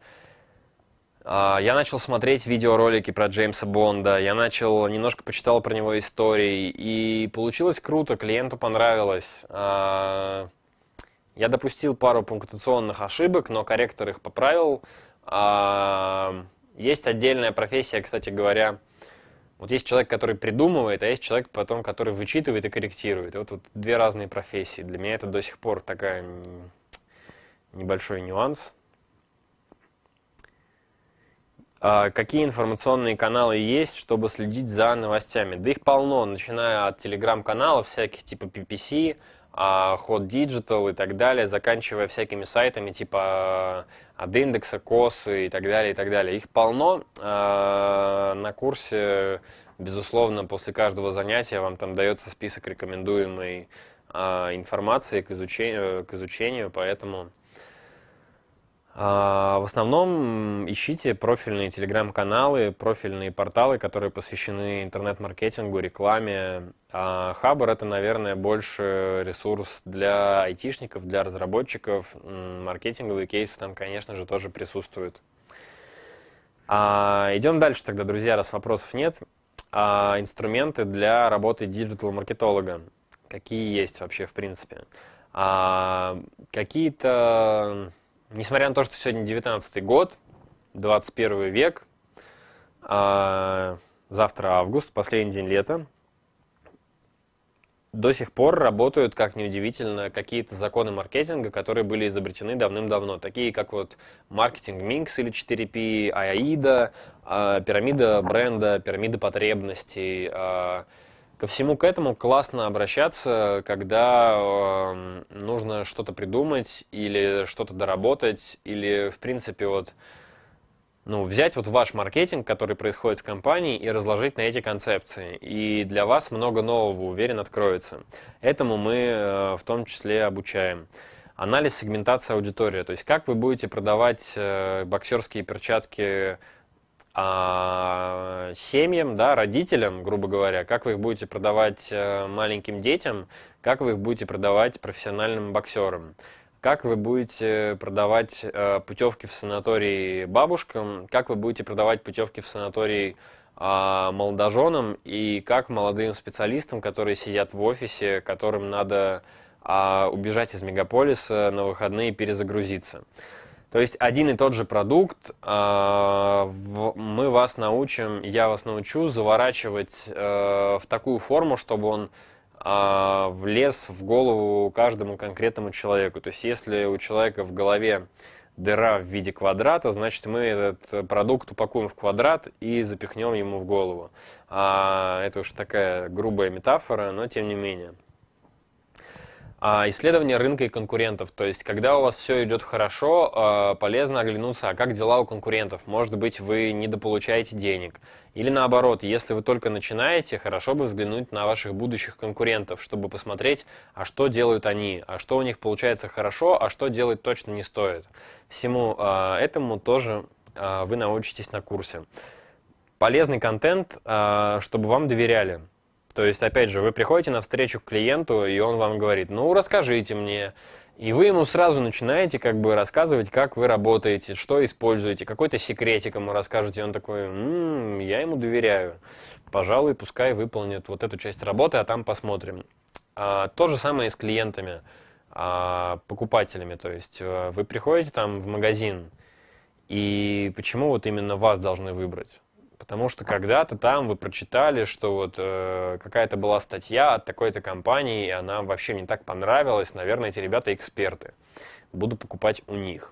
А, я начал смотреть видеоролики про Джеймса Бонда, я начал, немножко почитал про него истории, и получилось круто, клиенту понравилось. А, я допустил пару пунктуационных ошибок, но корректор их поправил. А, есть отдельная профессия, кстати говоря, вот есть человек, который придумывает, а есть человек потом, который вычитывает и корректирует. вот, вот две разные профессии. Для меня это до сих пор такая небольшой нюанс. А какие информационные каналы есть, чтобы следить за новостями? Да их полно, начиная от телеграм-каналов всяких типа PPC, а, ход Digital и так далее, заканчивая всякими сайтами типа от индекса, косы и так далее, и так далее. Их полно а, на курсе, безусловно, после каждого занятия вам там дается список рекомендуемой а, информации к изучению, к изучению поэтому а, в основном ищите профильные телеграм-каналы, профильные порталы, которые посвящены интернет-маркетингу, рекламе. А Хабр — это, наверное, больше ресурс для айтишников, для разработчиков. Маркетинговые кейсы там, конечно же, тоже присутствуют. А, идем дальше тогда, друзья, раз вопросов нет. А, инструменты для работы диджитал-маркетолога. Какие есть вообще, в принципе? Какие-то несмотря на то, что сегодня 19 год, 21 век, а завтра август, последний день лета, до сих пор работают, как неудивительно, какие-то законы маркетинга, которые были изобретены давным-давно, такие как вот маркетинг Минкс или 4P, AIDA, а, пирамида бренда, пирамида потребностей, а, Ко всему к этому классно обращаться, когда э, нужно что-то придумать или что-то доработать, или, в принципе, вот, ну, взять вот ваш маркетинг, который происходит в компании, и разложить на эти концепции. И для вас много нового, уверен, откроется. Этому мы э, в том числе обучаем анализ сегментации аудитории. То есть как вы будете продавать э, боксерские перчатки а семьям, да, родителям, грубо говоря, как вы их будете продавать э, маленьким детям, как вы их будете продавать профессиональным боксерам, как вы будете продавать э, путевки в санатории бабушкам, как вы будете продавать путевки в санатории а, молодоженам и как молодым специалистам, которые сидят в офисе, которым надо а, убежать из мегаполиса на выходные перезагрузиться. То есть один и тот же продукт, а, мы вас научим, я вас научу заворачивать э, в такую форму, чтобы он а, влез в голову каждому конкретному человеку. То есть если у человека в голове дыра в виде квадрата, значит мы этот продукт упакуем в квадрат и запихнем ему в голову. А, это уж такая грубая метафора, но тем не менее. А, исследование рынка и конкурентов. То есть, когда у вас все идет хорошо, а, полезно оглянуться, а как дела у конкурентов. Может быть, вы недополучаете денег. Или наоборот, если вы только начинаете, хорошо бы взглянуть на ваших будущих конкурентов, чтобы посмотреть, а что делают они, а что у них получается хорошо, а что делать точно не стоит. Всему а, этому тоже вы научитесь на курсе. Полезный контент, чтобы вам доверяли. То есть, опять же, вы приходите на встречу к клиенту, и он вам говорит, ну, расскажите мне. И вы ему сразу начинаете как бы рассказывать, как вы работаете, что используете, какой-то секретик ему расскажете. И он такой, м-м, я ему доверяю. Пожалуй, пускай выполнит вот эту часть работы, а там посмотрим. А, то же самое и с клиентами, а, покупателями. То есть э, вы приходите там в магазин, и почему вот именно вас должны выбрать? Потому что когда-то там вы прочитали, что вот э, какая-то была статья от такой-то компании, и она вообще мне так понравилась. Наверное, эти ребята эксперты. Буду покупать у них.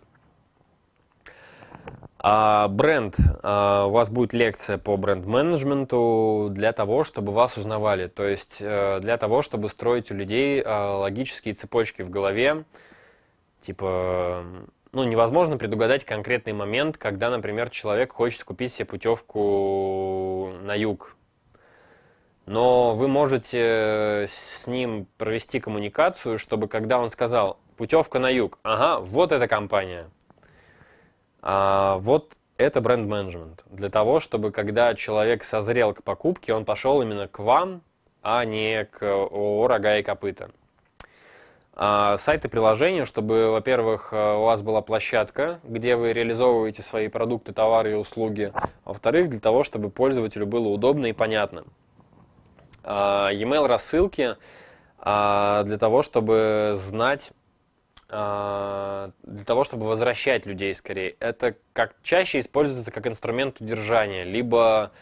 А, бренд. А, у вас будет лекция по бренд-менеджменту для того, чтобы вас узнавали. То есть э, для того, чтобы строить у людей а, логические цепочки в голове. Типа, ну, невозможно предугадать конкретный момент, когда, например, человек хочет купить себе путевку на юг. Но вы можете э, с ним провести коммуникацию, чтобы когда он сказал «путевка на юг», ага, вот эта компания, а вот это бренд-менеджмент. Для того, чтобы когда человек созрел к покупке, он пошел именно к вам, а не к ООО «Рога и копыта». А, сайты приложения, чтобы, во-первых, э, у вас была площадка, где вы реализовываете свои продукты, товары и услуги, во-вторых, для того, чтобы пользователю было удобно и понятно. А, e-mail рассылки а, для того, чтобы знать, для того, чтобы возвращать людей скорее. Это как чаще используется как инструмент удержания, либо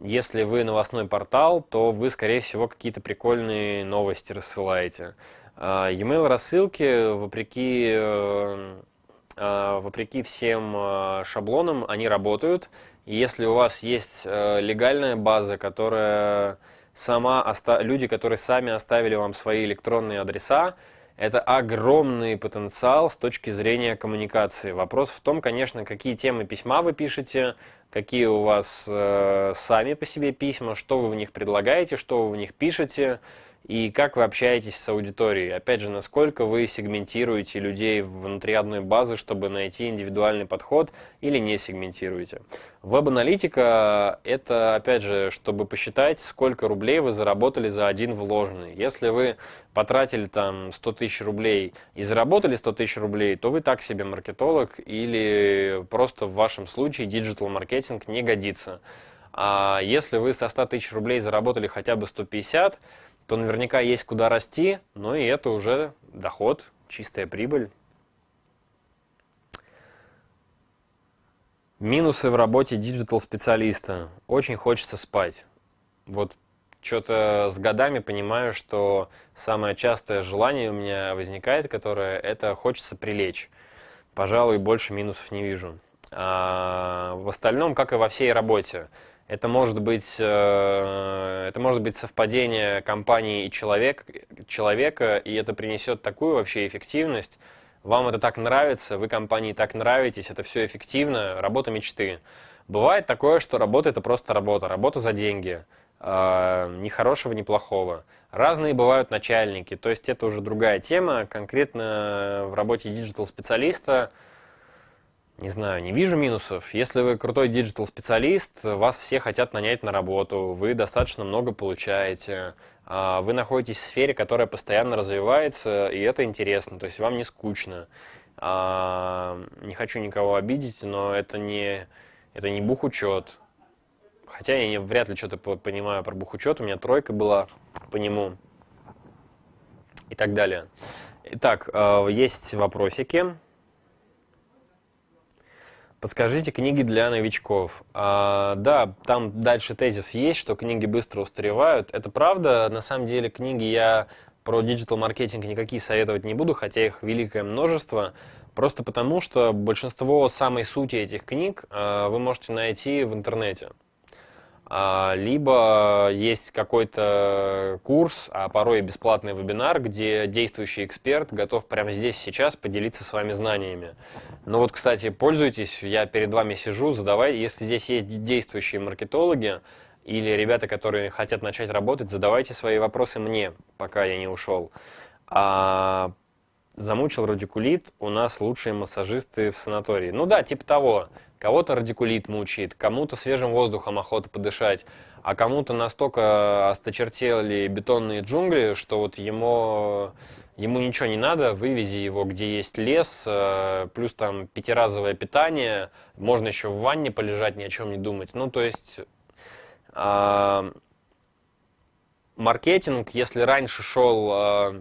если вы новостной портал, то вы, скорее всего, какие-то прикольные новости рассылаете. А, e-mail рассылки, э, вопреки, э, а, вопреки всем э, шаблонам, они работают. если у вас есть легальная база, которая сама люди, которые сами оставили вам свои электронные адреса, это огромный потенциал с точки зрения коммуникации. Вопрос в том, конечно, какие темы письма вы пишете, какие у вас э, сами по себе письма, что вы в них предлагаете, что вы в них пишете и как вы общаетесь с аудиторией. Опять же, насколько вы сегментируете людей внутри одной базы, чтобы найти индивидуальный подход или не сегментируете. Веб-аналитика – это, опять же, чтобы посчитать, сколько рублей вы заработали за один вложенный. Если вы потратили там 100 тысяч рублей и заработали 100 тысяч рублей, то вы так себе маркетолог или просто в вашем случае диджитал-маркетинг не годится. А если вы со 100 тысяч рублей заработали хотя бы 150, то наверняка есть куда расти, но и это уже доход, чистая прибыль. Минусы в работе диджитал-специалиста. Очень хочется спать. Вот что-то с годами понимаю, что самое частое желание у меня возникает, которое это хочется прилечь. Пожалуй, больше минусов не вижу. А в остальном, как и во всей работе, это может быть, э, это может быть совпадение компании и человек, человека, и это принесет такую вообще эффективность. Вам это так нравится, вы компании так нравитесь, это все эффективно, работа мечты. Бывает такое, что работа это просто работа, работа за деньги, а, ни хорошего, ни плохого. Разные бывают начальники, то есть это уже другая тема, конкретно в работе диджитал-специалиста – не знаю, не вижу минусов. Если вы крутой диджитал-специалист, вас все хотят нанять на работу, вы достаточно много получаете, а, вы находитесь в сфере, которая постоянно развивается, и это интересно, то есть вам не скучно. А, не хочу никого обидеть, но это не, это не бухучет. Хотя я не, вряд ли что-то понимаю про бухучет, у меня тройка была по нему и так далее. Итак, а, есть вопросики. Подскажите книги для новичков. А, да, там дальше тезис есть, что книги быстро устаревают. Это правда. На самом деле книги я про диджитал-маркетинг никакие советовать не буду, хотя их великое множество. Просто потому, что большинство самой сути этих книг э, вы можете найти в интернете. А, либо есть какой-то курс, а порой и бесплатный вебинар, где действующий эксперт готов прямо здесь сейчас поделиться с вами знаниями. Ну вот, кстати, пользуйтесь, я перед вами сижу, задавай, если здесь есть действующие маркетологи или ребята, которые хотят начать работать, задавайте свои вопросы мне, пока я не ушел. А, замучил радикулит, у нас лучшие массажисты в санатории. Ну да, типа того. Кого-то радикулит мучит, кому-то свежим воздухом охота подышать, а кому-то настолько осточертели бетонные джунгли, что вот ему, ему ничего не надо, вывези его, где есть лес, э, плюс там пятиразовое питание, можно еще в ванне полежать, ни о чем не думать. Ну, то есть... А, маркетинг, если раньше шел э,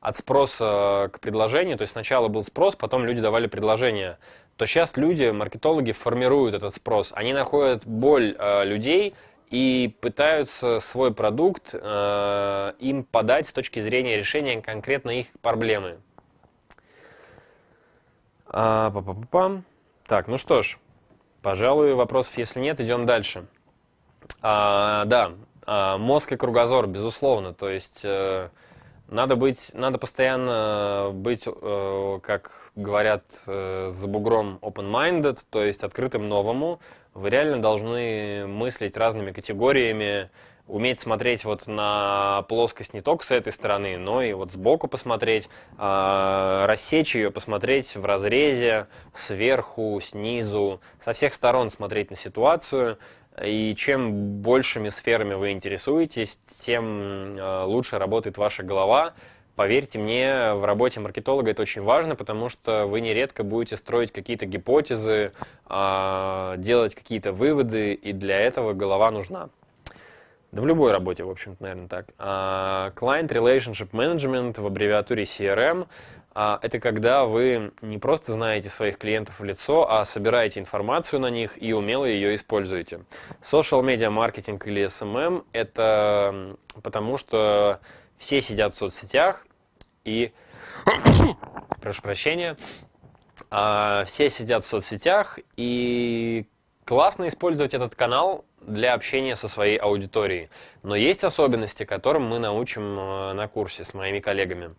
от спроса к предложению, то есть сначала был спрос, потом люди давали предложение – то сейчас люди, маркетологи формируют этот спрос. Они находят боль э, людей и пытаются свой продукт э, им подать с точки зрения решения конкретно их проблемы. А, па -па -па -пам. Так, ну что ж, пожалуй, вопросов, если нет, идем дальше. А, да, а, мозг и кругозор, безусловно. То есть э, надо быть, надо постоянно быть э, как говорят э, за бугром open-minded, то есть открытым новому. Вы реально должны мыслить разными категориями, уметь смотреть вот на плоскость не только с этой стороны, но и вот сбоку посмотреть, э, рассечь ее, посмотреть в разрезе, сверху, снизу, со всех сторон смотреть на ситуацию. И чем большими сферами вы интересуетесь, тем э, лучше работает ваша голова, Поверьте мне, в работе маркетолога это очень важно, потому что вы нередко будете строить какие-то гипотезы, а, делать какие-то выводы, и для этого голова нужна. Да в любой работе, в общем-то, наверное, так. А, client Relationship Management в аббревиатуре CRM а, – это когда вы не просто знаете своих клиентов в лицо, а собираете информацию на них и умело ее используете. Social Media Marketing или SMM – это потому что все сидят в соцсетях и... Прошу прощения. А, все сидят в соцсетях и классно использовать этот канал для общения со своей аудиторией. Но есть особенности, которым мы научим а, на курсе с моими коллегами.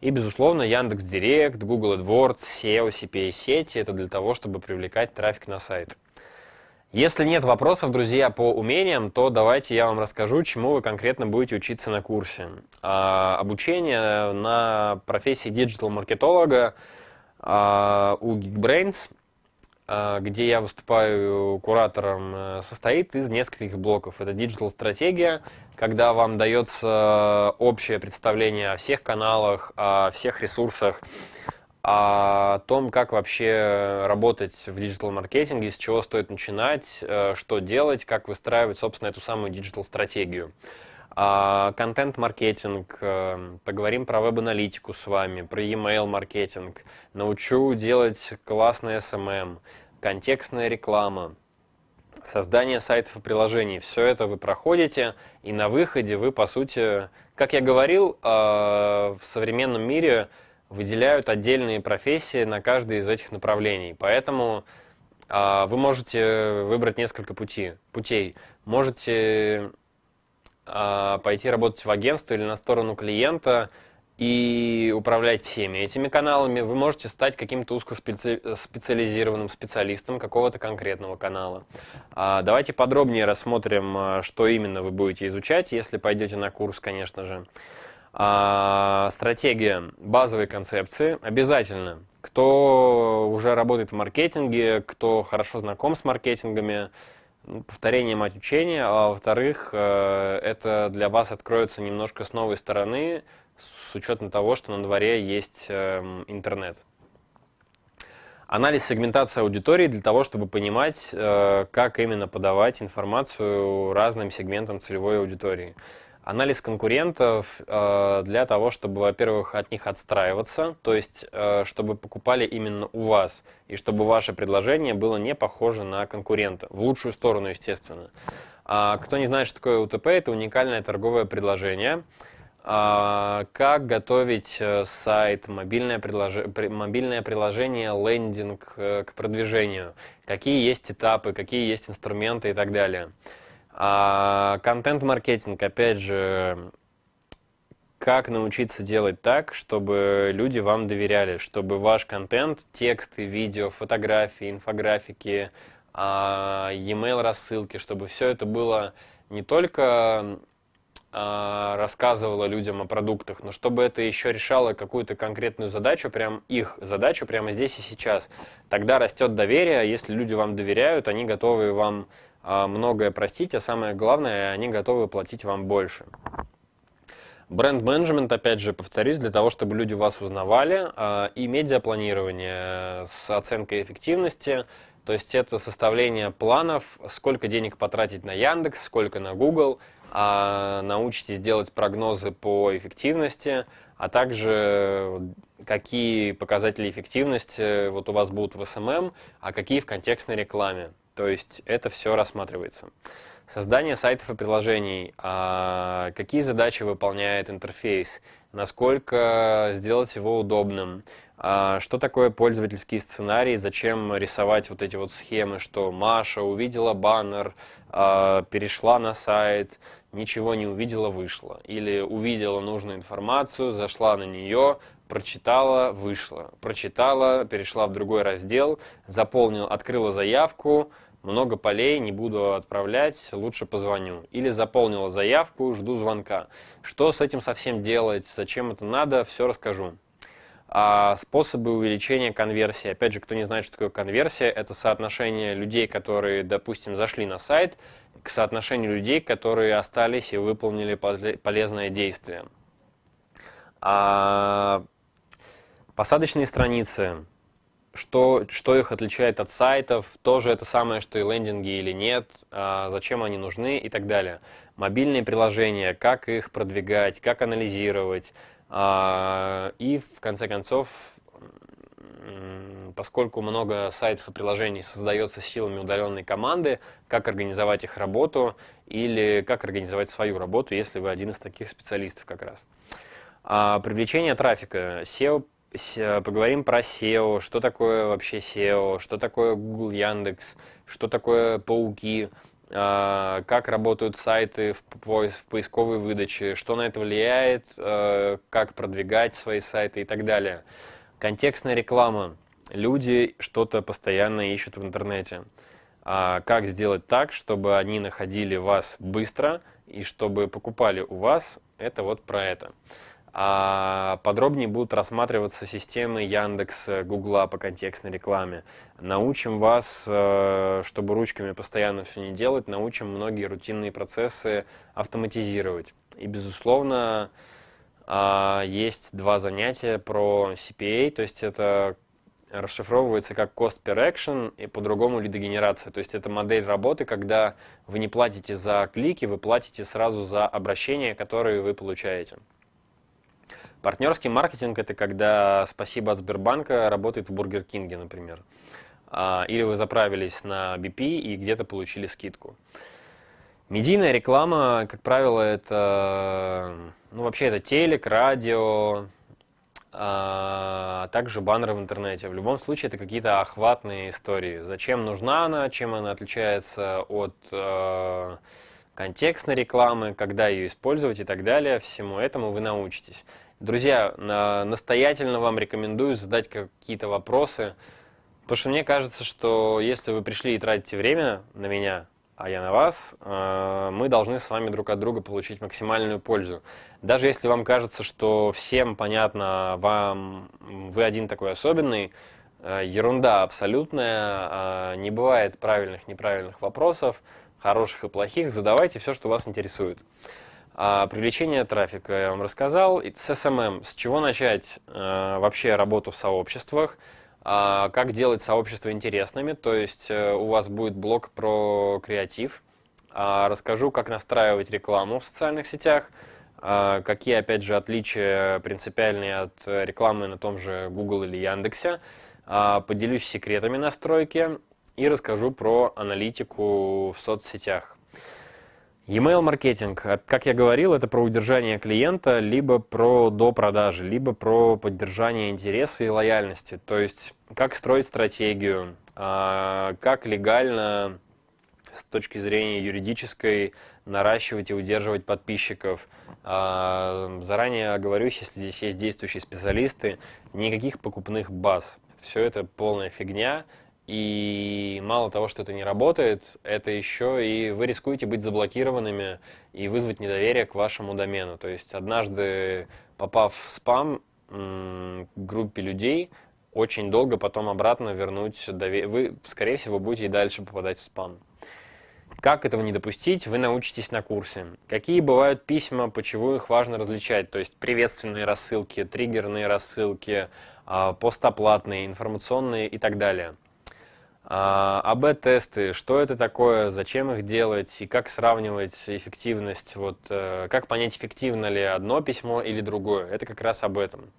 И, безусловно, Яндекс Директ, Google AdWords, SEO, CPA-сети – это для того, чтобы привлекать трафик на сайт. Если нет вопросов, друзья, по умениям, то давайте я вам расскажу, чему вы конкретно будете учиться на курсе. А, обучение на профессии диджитал-маркетолога а, у Geekbrains, а, где я выступаю куратором, э, состоит из нескольких блоков. Это диджитал-стратегия, когда вам дается общее представление о всех каналах, о всех ресурсах, о том, как вообще работать в диджитал-маркетинге, с чего стоит начинать, э, что делать, как выстраивать, собственно, эту самую диджитал-стратегию. А, Контент-маркетинг, э, поговорим про веб-аналитику с вами, про email-маркетинг, научу делать классный SMM, контекстная реклама, создание сайтов и приложений. Все это вы проходите, и на выходе вы, по сути, как я говорил, э, в современном мире – выделяют отдельные профессии на каждое из этих направлений. Поэтому э, вы можете выбрать несколько пути, путей. Можете э, пойти работать в агентство или на сторону клиента и управлять всеми этими каналами. Вы можете стать каким-то узкоспециализированным специалистом какого-то конкретного канала. Э, давайте подробнее рассмотрим, что именно вы будете изучать, если пойдете на курс, конечно же. А, стратегия, базовые концепции обязательно. Кто уже работает в маркетинге, кто хорошо знаком с маркетингами, ну, повторение мать учения, а во-вторых, э, это для вас откроется немножко с новой стороны, с учетом того, что на дворе есть эм, интернет. Анализ сегментации аудитории для того, чтобы понимать, э, как именно подавать информацию разным сегментам целевой аудитории анализ конкурентов э, для того, чтобы, во-первых, от них отстраиваться, то есть, э, чтобы покупали именно у вас, и чтобы ваше предложение было не похоже на конкурента, в лучшую сторону, естественно. А, кто не знает, что такое УТП, это уникальное торговое предложение. А, как готовить э, сайт, мобильное приложение, мобильное приложение, лендинг к продвижению, какие есть этапы, какие есть инструменты и так далее. А контент-маркетинг, опять же, как научиться делать так, чтобы люди вам доверяли, чтобы ваш контент, тексты, видео, фотографии, инфографики, а, e-mail рассылки, чтобы все это было не только а, рассказывало людям о продуктах, но чтобы это еще решало какую-то конкретную задачу, прям их задачу прямо здесь и сейчас. Тогда растет доверие, а если люди вам доверяют, они готовы вам а, многое простить, а самое главное, они готовы платить вам больше. Бренд-менеджмент, опять же, повторюсь, для того, чтобы люди вас узнавали, а, и медиапланирование с оценкой эффективности, то есть это составление планов, сколько денег потратить на Яндекс, сколько на Google, а, научитесь делать прогнозы по эффективности, а также какие показатели эффективности э, вот у вас будут в СММ, эм эм, а какие в контекстной рекламе. То есть это все рассматривается. Создание сайтов и приложений. А какие задачи выполняет интерфейс? Насколько сделать его удобным? А что такое пользовательский сценарий? Зачем рисовать вот эти вот схемы, что Маша увидела баннер, а, перешла на сайт, ничего не увидела, вышла. Или увидела нужную информацию, зашла на нее, прочитала, вышла. Прочитала, перешла в другой раздел, заполнил, открыла заявку, много полей, не буду отправлять, лучше позвоню. Или заполнила заявку, жду звонка. Что с этим совсем делать, зачем это надо, все расскажу. А способы увеличения конверсии. Опять же, кто не знает, что такое конверсия, это соотношение людей, которые, допустим, зашли на сайт, к соотношению людей, которые остались и выполнили полезное действие. А посадочные страницы что, что их отличает от сайтов, тоже это самое, что и лендинги или нет, а зачем они нужны и так далее. Мобильные приложения, как их продвигать, как анализировать. А, и в конце концов, поскольку много сайтов и приложений создается силами удаленной команды, как организовать их работу или как организовать свою работу, если вы один из таких специалистов как раз. А, привлечение трафика. SEO Э, поговорим про SEO, что такое вообще SEO, что такое Google Яндекс, что такое пауки, а, как работают сайты в, поисковой выдаче, что на это влияет, э, как продвигать свои сайты и так далее. Контекстная реклама. Люди что-то постоянно ищут в интернете. А как сделать так, чтобы они находили вас быстро и чтобы покупали у вас, это вот про это. А, подробнее будут рассматриваться системы Яндекс, э, Гугла по контекстной рекламе. Научим вас, э, чтобы ручками постоянно все не делать, научим многие рутинные процессы автоматизировать. И, безусловно, а, есть два занятия про CPA, то есть это расшифровывается как cost per action и по-другому лидогенерация. То есть это модель работы, когда вы не платите за клики, вы платите сразу за обращения, которые вы получаете. Партнерский маркетинг – это когда «Спасибо от Сбербанка» работает в Бургер Кинге, например. А, или вы заправились на BP и где-то получили скидку. Медийная реклама, как правило, это, ну, вообще это телек, радио, а, а также баннеры в интернете. В любом случае, это какие-то охватные истории. Зачем нужна она, чем она отличается от э, контекстной рекламы, когда ее использовать и так далее. Всему этому вы научитесь. Друзья, настоятельно вам рекомендую задать какие-то вопросы, потому что мне кажется, что если вы пришли и тратите время на меня, а я на вас, э, мы должны с вами друг от друга получить максимальную пользу. Даже если вам кажется, что всем понятно, а вам вы один такой особенный, э, ерунда абсолютная, а не бывает правильных, неправильных вопросов, хороших и плохих, задавайте все, что вас интересует. А привлечение трафика я вам рассказал. И с SMM, с чего начать э, вообще работу в сообществах, э, как делать сообщества интересными, то есть э, у вас будет блог про креатив. Э, расскажу, как настраивать рекламу в социальных сетях, э, какие, опять же, отличия принципиальные от рекламы на том же Google или Яндексе. Э, поделюсь секретами настройки и расскажу про аналитику в соцсетях. E-mail маркетинг, э, как я говорил, это про удержание клиента, либо про до продажи, либо про поддержание интереса и лояльности. То есть, как строить стратегию, а, как легально с точки зрения юридической наращивать и удерживать подписчиков. А, заранее оговорюсь, если здесь есть действующие специалисты, никаких покупных баз. Все это полная фигня, и мало того, что это не работает, это еще и вы рискуете быть заблокированными и вызвать недоверие к вашему домену. То есть однажды попав в спам группе людей, очень долго потом обратно вернуть доверие. Вы, скорее всего, будете и дальше попадать в спам. Как этого не допустить, вы научитесь на курсе. Какие бывают письма, почему их важно различать? То есть приветственные рассылки, триггерные рассылки, а, постоплатные, информационные и так далее – АБ-тесты, а что это такое, зачем их делать и как сравнивать эффективность, вот, э, как понять, эффективно ли одно письмо или другое. Это как раз об этом.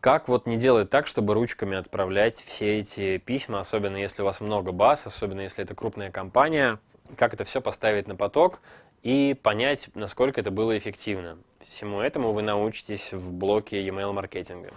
Как вот не делать так, чтобы ручками отправлять все эти письма, особенно если у вас много баз, особенно если это крупная компания, как это все поставить на поток и понять, насколько это было эффективно. Всему этому вы научитесь в блоке email маркетинга.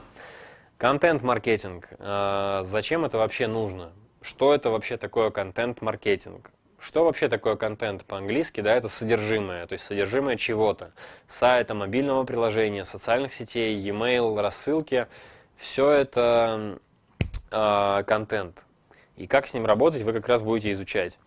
Контент-маркетинг. Э, зачем это вообще нужно? Что это вообще такое контент-маркетинг? Что вообще такое контент по-английски? Да, это содержимое, то есть содержимое чего-то. Сайта, мобильного приложения, социальных сетей, e-mail, рассылки. Все это э, контент. И как с ним работать, вы как раз будете изучать.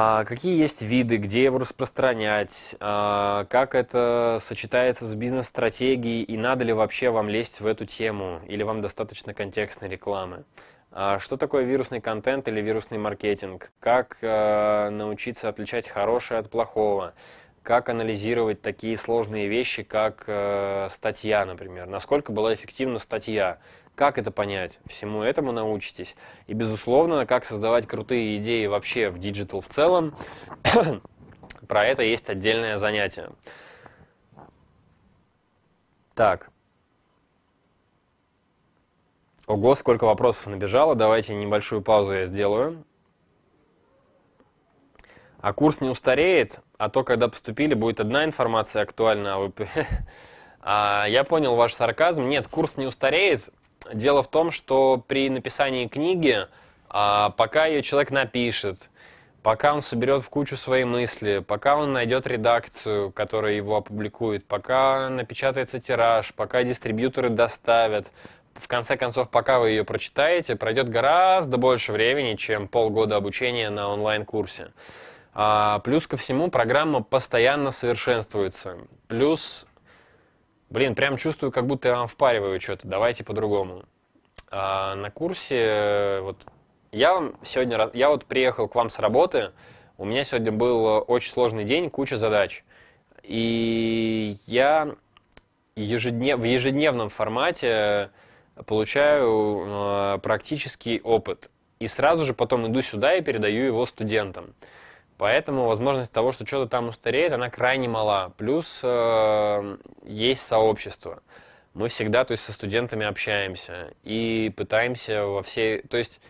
А какие есть виды, где его распространять, а как это сочетается с бизнес-стратегией и надо ли вообще вам лезть в эту тему или вам достаточно контекстной рекламы? А что такое вирусный контент или вирусный маркетинг? Как э, научиться отличать хорошее от плохого? Как анализировать такие сложные вещи, как э, статья, например? Насколько была эффективна статья? Как это понять? Всему этому научитесь. И, безусловно, как создавать крутые идеи вообще в диджитал в целом, про это есть отдельное занятие. Так. Ого, сколько вопросов набежало. Давайте небольшую паузу я сделаю. А курс не устареет, а то, когда поступили, будет одна информация актуальна, а вы... А я понял ваш сарказм. Нет, курс не устареет. Дело в том, что при написании книги, а, пока ее человек напишет, пока он соберет в кучу свои мысли, пока он найдет редакцию, которая его опубликует, пока напечатается тираж, пока дистрибьюторы доставят, в конце концов, пока вы ее прочитаете, пройдет гораздо больше времени, чем полгода обучения на онлайн-курсе. А, плюс ко всему, программа постоянно совершенствуется. Плюс блин, прям чувствую, как будто я вам впариваю что-то, давайте по-другому. А на курсе, э, вот, я вам сегодня, я вот приехал к вам с работы, у меня сегодня был э, очень сложный день, куча задач. И я ежеднев, в ежедневном формате э, получаю практический опыт. И сразу же потом иду сюда и передаю его студентам. Поэтому возможность того, что что-то там устареет, она крайне мала. Плюс э, есть сообщество. Мы всегда, то есть, со студентами общаемся и пытаемся во всей... То есть,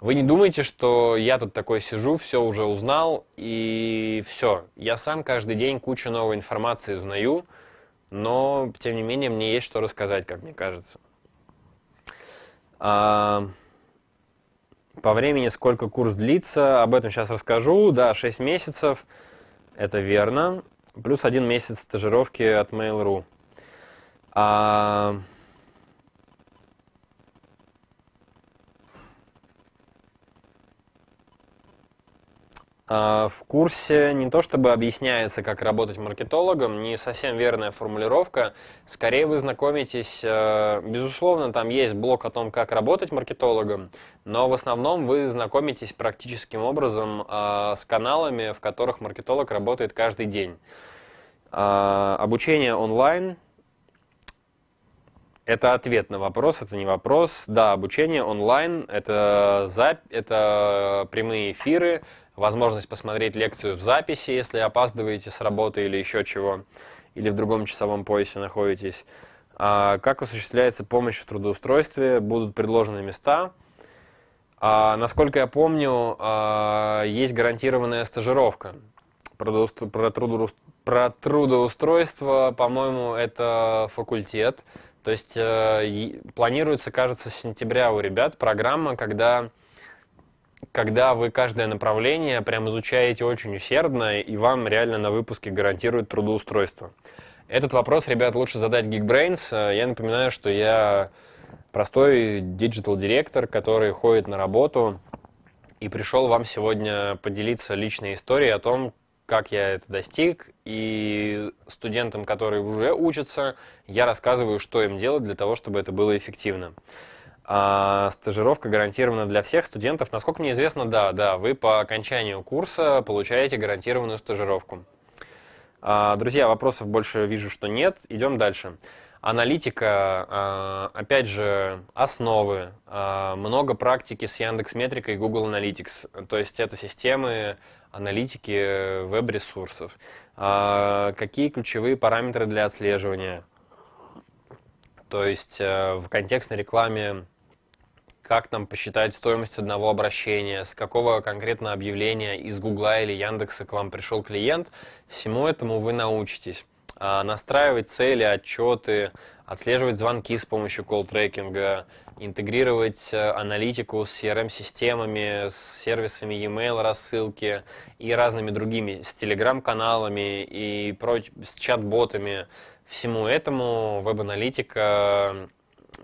вы не думаете, что я тут такой сижу, все уже узнал, и все. Я сам каждый день кучу новой информации узнаю, но, тем не менее, мне есть что рассказать, как мне кажется. А... По времени сколько курс длится, об этом сейчас расскажу. Да, 6 месяцев, это верно. Плюс один месяц стажировки от Mail.ru. А, А, в курсе не то чтобы объясняется, как работать маркетологом, не совсем верная формулировка. Скорее вы знакомитесь, э, безусловно, там есть блок о том, как работать маркетологом, но в основном вы знакомитесь практическим образом а, с каналами, в которых маркетолог работает каждый день. А, обучение онлайн, это ответ на вопрос, это не вопрос. Да, обучение онлайн, это, зап... это прямые эфиры, возможность посмотреть лекцию в записи, если опаздываете с работы или еще чего, или в другом часовом поясе находитесь. А, как осуществляется помощь в трудоустройстве, будут предложены места. А, насколько я помню, а, есть гарантированная стажировка. Про, трудоустройство, по-моему, это факультет. То есть э, планируется, кажется, с сентября у ребят программа, когда когда вы каждое направление прям изучаете очень усердно, и вам реально на выпуске гарантируют трудоустройство. Этот вопрос, ребят, лучше задать Geekbrains. Э, я напоминаю, что я простой диджитал-директор, который ходит на работу и пришел вам сегодня поделиться личной историей о том, как я это достиг, и студентам, которые уже учатся, я рассказываю, что им делать для того, чтобы это было эффективно. А стажировка гарантирована для всех студентов. Насколько мне известно, да, да, вы по окончанию курса получаете гарантированную стажировку. А, друзья, вопросов больше вижу, что нет. Идем дальше. Аналитика, а, опять же, основы, а, много практики с Яндекс.Метрикой и Google Analytics. То есть это системы аналитики э, веб-ресурсов. А, какие ключевые параметры для отслеживания? То есть э, в контекстной рекламе как нам посчитать стоимость одного обращения, с какого конкретно объявления из Гугла или Яндекса к вам пришел клиент. Всему этому вы научитесь. А, настраивать цели, отчеты, отслеживать звонки с помощью колл-трекинга, интегрировать э, аналитику с CRM-системами, эм с сервисами e-mail рассылки и разными другими, с телеграм-каналами и проч- с чат-ботами. Всему этому веб-аналитика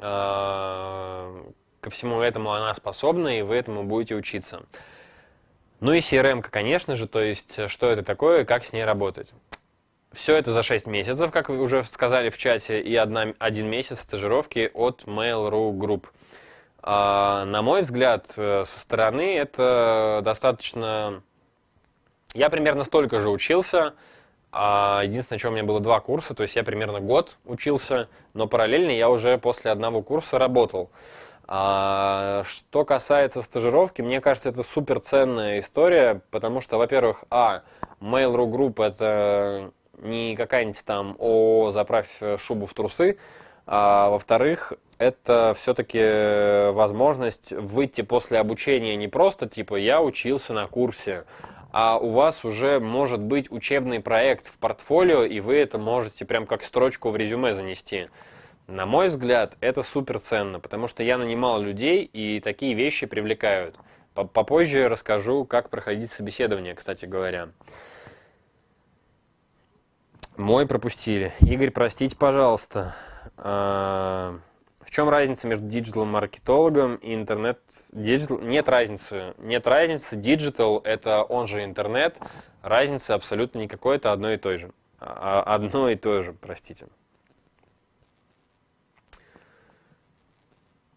э, ко всему этому она способна, и вы этому будете учиться. Ну и CRM, конечно же, то есть э, что это такое, как с ней работать. Все это за 6 месяцев, как вы уже сказали в чате, и одна, один месяц стажировки от Mail.ru Group. А, на мой взгляд, э, со стороны это достаточно... Я примерно столько же учился, а единственное, что у меня было два курса, то есть я примерно год учился, но параллельно я уже после одного курса работал. А, что касается стажировки, мне кажется, это супер ценная история, потому что, во-первых, а, Mail.ru Group это не какая-нибудь там ООО «Заправь шубу в трусы», а, во-вторых, это все-таки э, возможность выйти после обучения не просто типа «я учился на курсе», а у вас уже может быть учебный проект в портфолио, и вы это можете прям как строчку в резюме занести. На мой взгляд, это супер ценно, потому что я нанимал людей, и такие вещи привлекают. Попозже расскажу, как проходить собеседование, кстати говоря. Мой пропустили. Игорь, простите, пожалуйста. А, в чем разница между диджитал-маркетологом и интернет? Digital... Нет разницы. Нет разницы. Диджитал – это он же интернет. Разницы абсолютно никакой, это одно и то же. А, а, одно и то же, простите.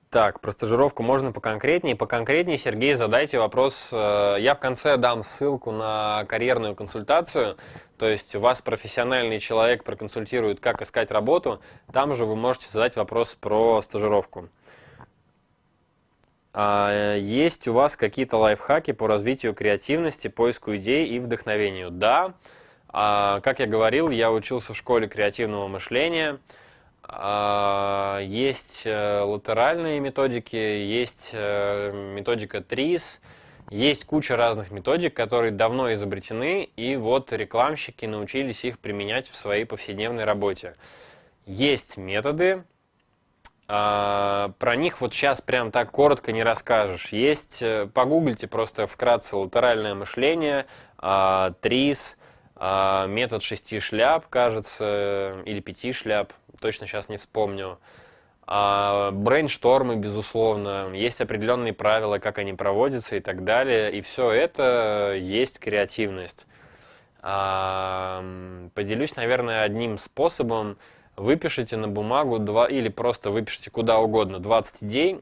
Так, про стажировку можно поконкретнее. Поконкретнее, Сергей, задайте вопрос. Э, я в конце дам ссылку на карьерную консультацию то есть вас профессиональный человек проконсультирует, как искать работу, там же вы можете задать вопрос про стажировку. А э, есть у вас какие-то лайфхаки по развитию креативности, поиску идей и вдохновению? Да. А, как я говорил, я учился в школе креативного мышления. А, есть э, латеральные методики, есть э, методика ТРИС – есть куча разных методик, которые давно изобретены, и вот рекламщики научились их применять в своей повседневной работе. Есть методы, а, про них вот сейчас прям так коротко не расскажешь. Есть, э, погуглите просто вкратце латеральное мышление, а, ТРИС, а, метод шести шляп, кажется, или пяти шляп, точно сейчас не вспомню. А, брейнштормы, безусловно, есть определенные правила, как они проводятся и так далее. И все это есть креативность. А, поделюсь, наверное, одним способом. Выпишите на бумагу два, или просто выпишите куда угодно 20 идей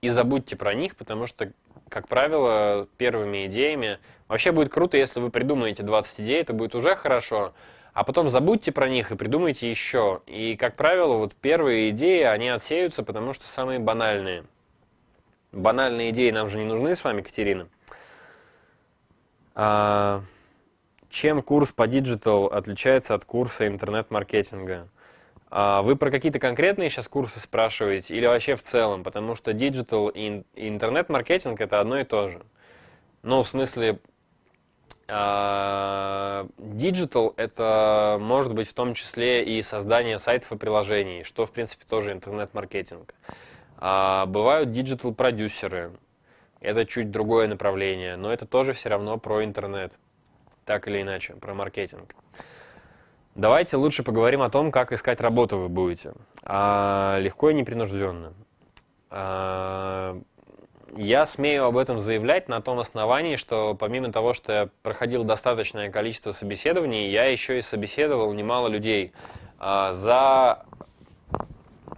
и забудьте про них, потому что, как правило, первыми идеями... Вообще будет круто, если вы придумаете 20 идей, это будет уже хорошо а потом забудьте про них и придумайте еще. И, как правило, вот первые идеи, они отсеются, потому что самые банальные. Банальные идеи нам же не нужны с вами, Катерина. А, чем курс по диджитал отличается от курса интернет-маркетинга? А, вы про какие-то конкретные сейчас курсы спрашиваете или вообще в целом? Потому что диджитал и интернет-маркетинг – это одно и то же. Ну, в смысле, Digital а, — это может быть в том числе и создание сайтов и приложений, что, в принципе, тоже интернет-маркетинг. А, бывают диджитал-продюсеры. Это чуть другое направление, но это тоже все равно про интернет, так или иначе, про маркетинг. Давайте лучше поговорим о том, как искать работу вы будете. А, легко и непринужденно. А, я смею об этом заявлять на том основании, что помимо того, что я проходил достаточное количество собеседований, я еще и собеседовал немало людей. А, за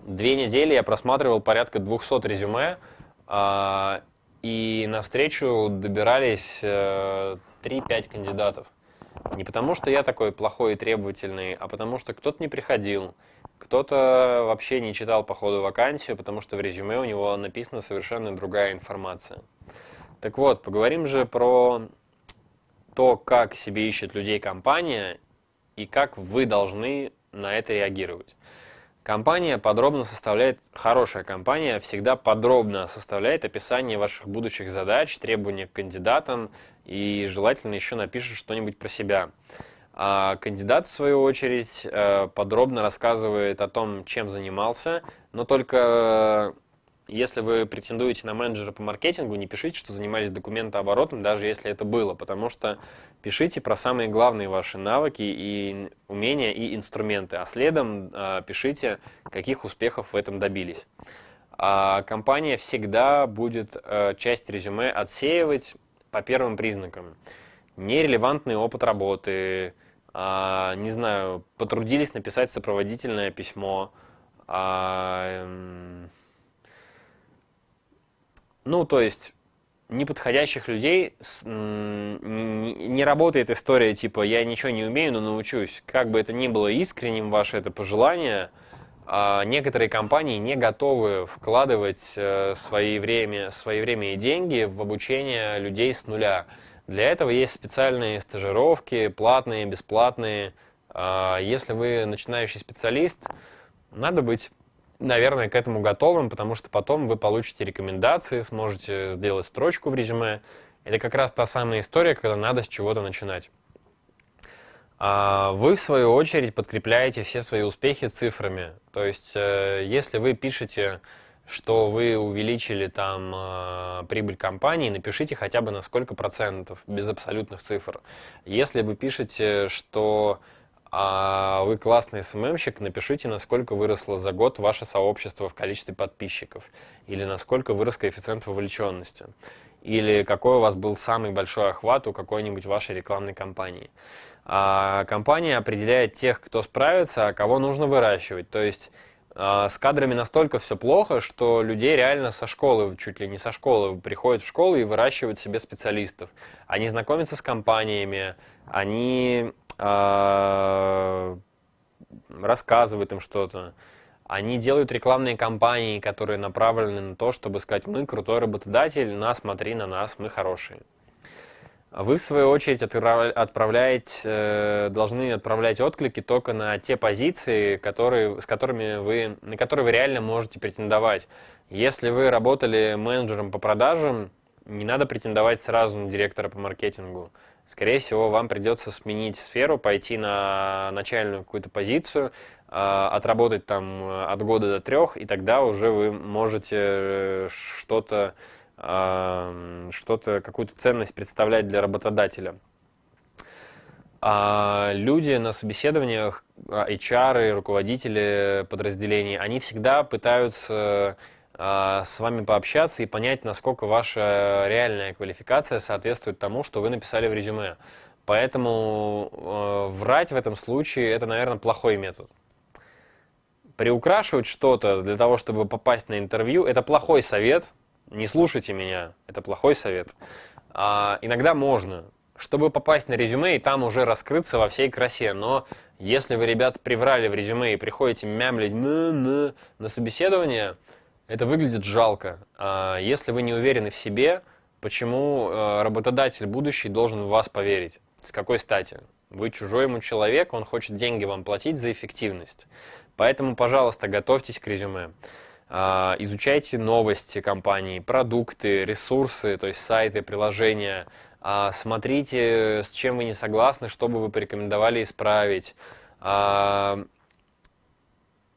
две недели я просматривал порядка 200 резюме, а, и навстречу добирались 3-5 э, кандидатов. Не потому, что я такой плохой и требовательный, а потому, что кто-то не приходил, кто-то вообще не читал по ходу вакансию, потому что в резюме у него написана совершенно другая информация. Так вот, поговорим же про то, как себе ищет людей компания и как вы должны на это реагировать. Компания подробно составляет, хорошая компания всегда подробно составляет описание ваших будущих задач, требования к кандидатам и желательно еще напишет что-нибудь про себя. А кандидат, в свою очередь, э, подробно рассказывает о том, чем занимался, но только э, если вы претендуете на менеджера по маркетингу, не пишите, что занимались документооборотом, даже если это было, потому что Пишите про самые главные ваши навыки и умения и инструменты, а следом э, пишите, каких успехов в этом добились. А компания всегда будет э, часть резюме отсеивать по первым признакам. Нерелевантный опыт работы, э, не знаю, потрудились написать сопроводительное письмо, э, ну, то есть неподходящих людей не работает история типа «я ничего не умею, но научусь». Как бы это ни было искренним ваше это пожелание, а некоторые компании не готовы вкладывать э, свои время, свои время и деньги в обучение людей с нуля. Для этого есть специальные стажировки, платные, бесплатные. А если вы начинающий специалист, надо быть наверное, к этому готовым, потому что потом вы получите рекомендации, сможете сделать строчку в резюме. Это как раз та самая история, когда надо с чего-то начинать. А, вы, в свою очередь, подкрепляете все свои успехи цифрами. То есть, э, если вы пишете, что вы увеличили там э, прибыль компании, напишите хотя бы на сколько процентов, без абсолютных цифр. Если вы пишете, что а вы классный СММщик, напишите, насколько выросло за год ваше сообщество в количестве подписчиков, или насколько вырос коэффициент вовлеченности, или какой у вас был самый большой охват у какой-нибудь вашей рекламной кампании. А компания определяет тех, кто справится, а кого нужно выращивать. То есть а, с кадрами настолько все плохо, что людей реально со школы, чуть ли не со школы, приходят в школу и выращивают себе специалистов. Они знакомятся с компаниями, они а, рассказывают им что-то. Они делают рекламные кампании, которые направлены на то, чтобы сказать, мы крутой работодатель, на смотри на нас, мы хорошие. Вы, в свою очередь, отправляете, э, должны отправлять отклики только на те позиции, которые, с которыми вы, на которые вы реально можете претендовать. Если вы работали менеджером по продажам, не надо претендовать сразу на директора по маркетингу скорее всего, вам придется сменить сферу, пойти на начальную какую-то позицию, а, отработать там э, от года до трех, и тогда уже вы можете э, что-то, а, что-то какую-то ценность представлять для работодателя. А люди на собеседованиях, а, HR, руководители подразделений, они всегда пытаются а, с вами пообщаться и понять, насколько ваша реальная квалификация соответствует тому, что вы написали в резюме. Поэтому э, врать в этом случае это, наверное, плохой метод. Приукрашивать что-то для того, чтобы попасть на интервью, это плохой совет. Не слушайте меня, это плохой совет. А, иногда можно, чтобы попасть на резюме и там уже раскрыться во всей красе. Но если вы, ребят, приврали в резюме и приходите мямлить на собеседование, это выглядит жалко. А если вы не уверены в себе, почему э, работодатель будущий должен в вас поверить? С какой стати? Вы чужой ему человек, он хочет деньги вам платить за эффективность. Поэтому, пожалуйста, готовьтесь к резюме. А, изучайте новости компании, продукты, ресурсы, то есть сайты, приложения. А, смотрите, с чем вы не согласны, что бы вы порекомендовали исправить.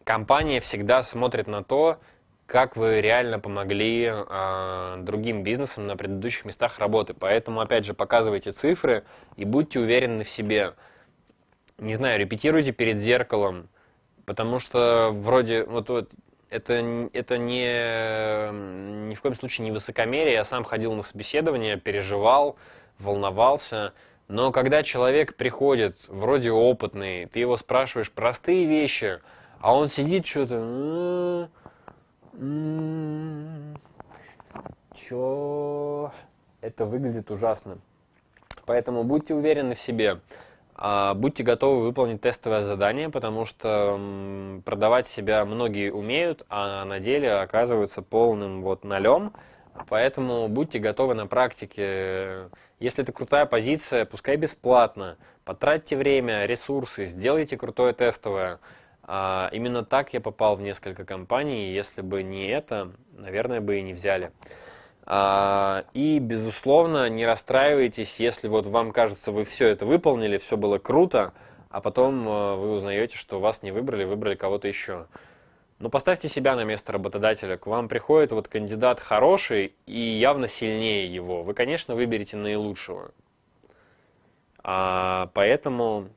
Компания всегда смотрит на то, как вы реально помогли э, другим бизнесам на предыдущих местах работы. Поэтому, опять же, показывайте цифры и будьте уверены в себе. Не знаю, репетируйте перед зеркалом, потому что вроде вот, вот это, это не, ни в коем случае не высокомерие. Я сам ходил на собеседование, переживал, волновался. Но когда человек приходит, вроде опытный, ты его спрашиваешь простые вещи, а он сидит что-то... «М-м-м». М-м-м. чё, это выглядит ужасно. Поэтому будьте уверены в себе, а, будьте готовы выполнить тестовое задание, потому что продавать себя многие умеют, а на деле оказываются полным вот нолем, Поэтому будьте готовы на практике. Если это крутая позиция, пускай бесплатно. Потратьте время, ресурсы, сделайте крутое тестовое. А, именно так я попал в несколько компаний, и если бы не это, наверное, бы и не взяли. А, и, безусловно, не расстраивайтесь, если вот вам кажется, вы все это выполнили, все было круто, а потом э, вы узнаете, что вас не выбрали, выбрали кого-то еще. Но поставьте себя на место работодателя. К вам приходит вот кандидат хороший и явно сильнее его. Вы, конечно, выберете наилучшего. А, поэтому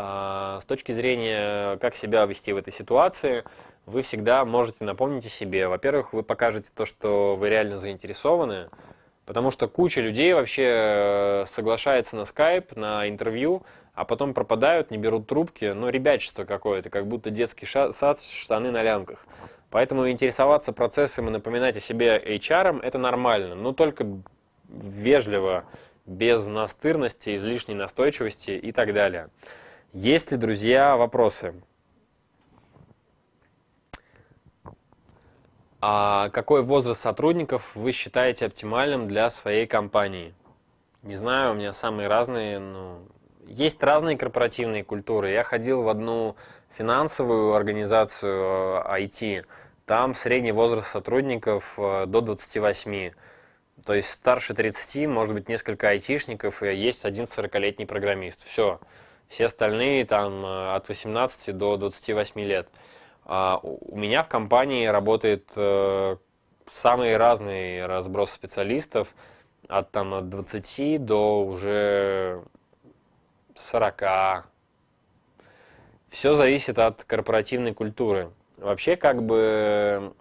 а, с точки зрения, как себя вести в этой ситуации, вы всегда можете напомнить о себе. Во-первых, вы покажете то, что вы реально заинтересованы, потому что куча людей вообще э, соглашается на Skype, на интервью, а потом пропадают, не берут трубки. Ну, ребячество какое-то, как будто детский сад, штаны на лямках. Поэтому интересоваться процессом и напоминать о себе HR это нормально, но только вежливо, без настырности, излишней настойчивости и так далее. Есть ли, друзья, вопросы? А какой возраст сотрудников вы считаете оптимальным для своей компании? Не знаю, у меня самые разные, ну, есть разные корпоративные культуры. Я ходил в одну финансовую организацию IT, э, там средний возраст сотрудников э, до 28. То есть старше 30, может быть, несколько айтишников, и есть один 40-летний программист. Все все остальные там э, от 18 до 28 лет. А у меня в компании работает э, самый разный разброс специалистов, от, там, от 20 до уже 40. Все зависит от корпоративной культуры. Вообще, как бы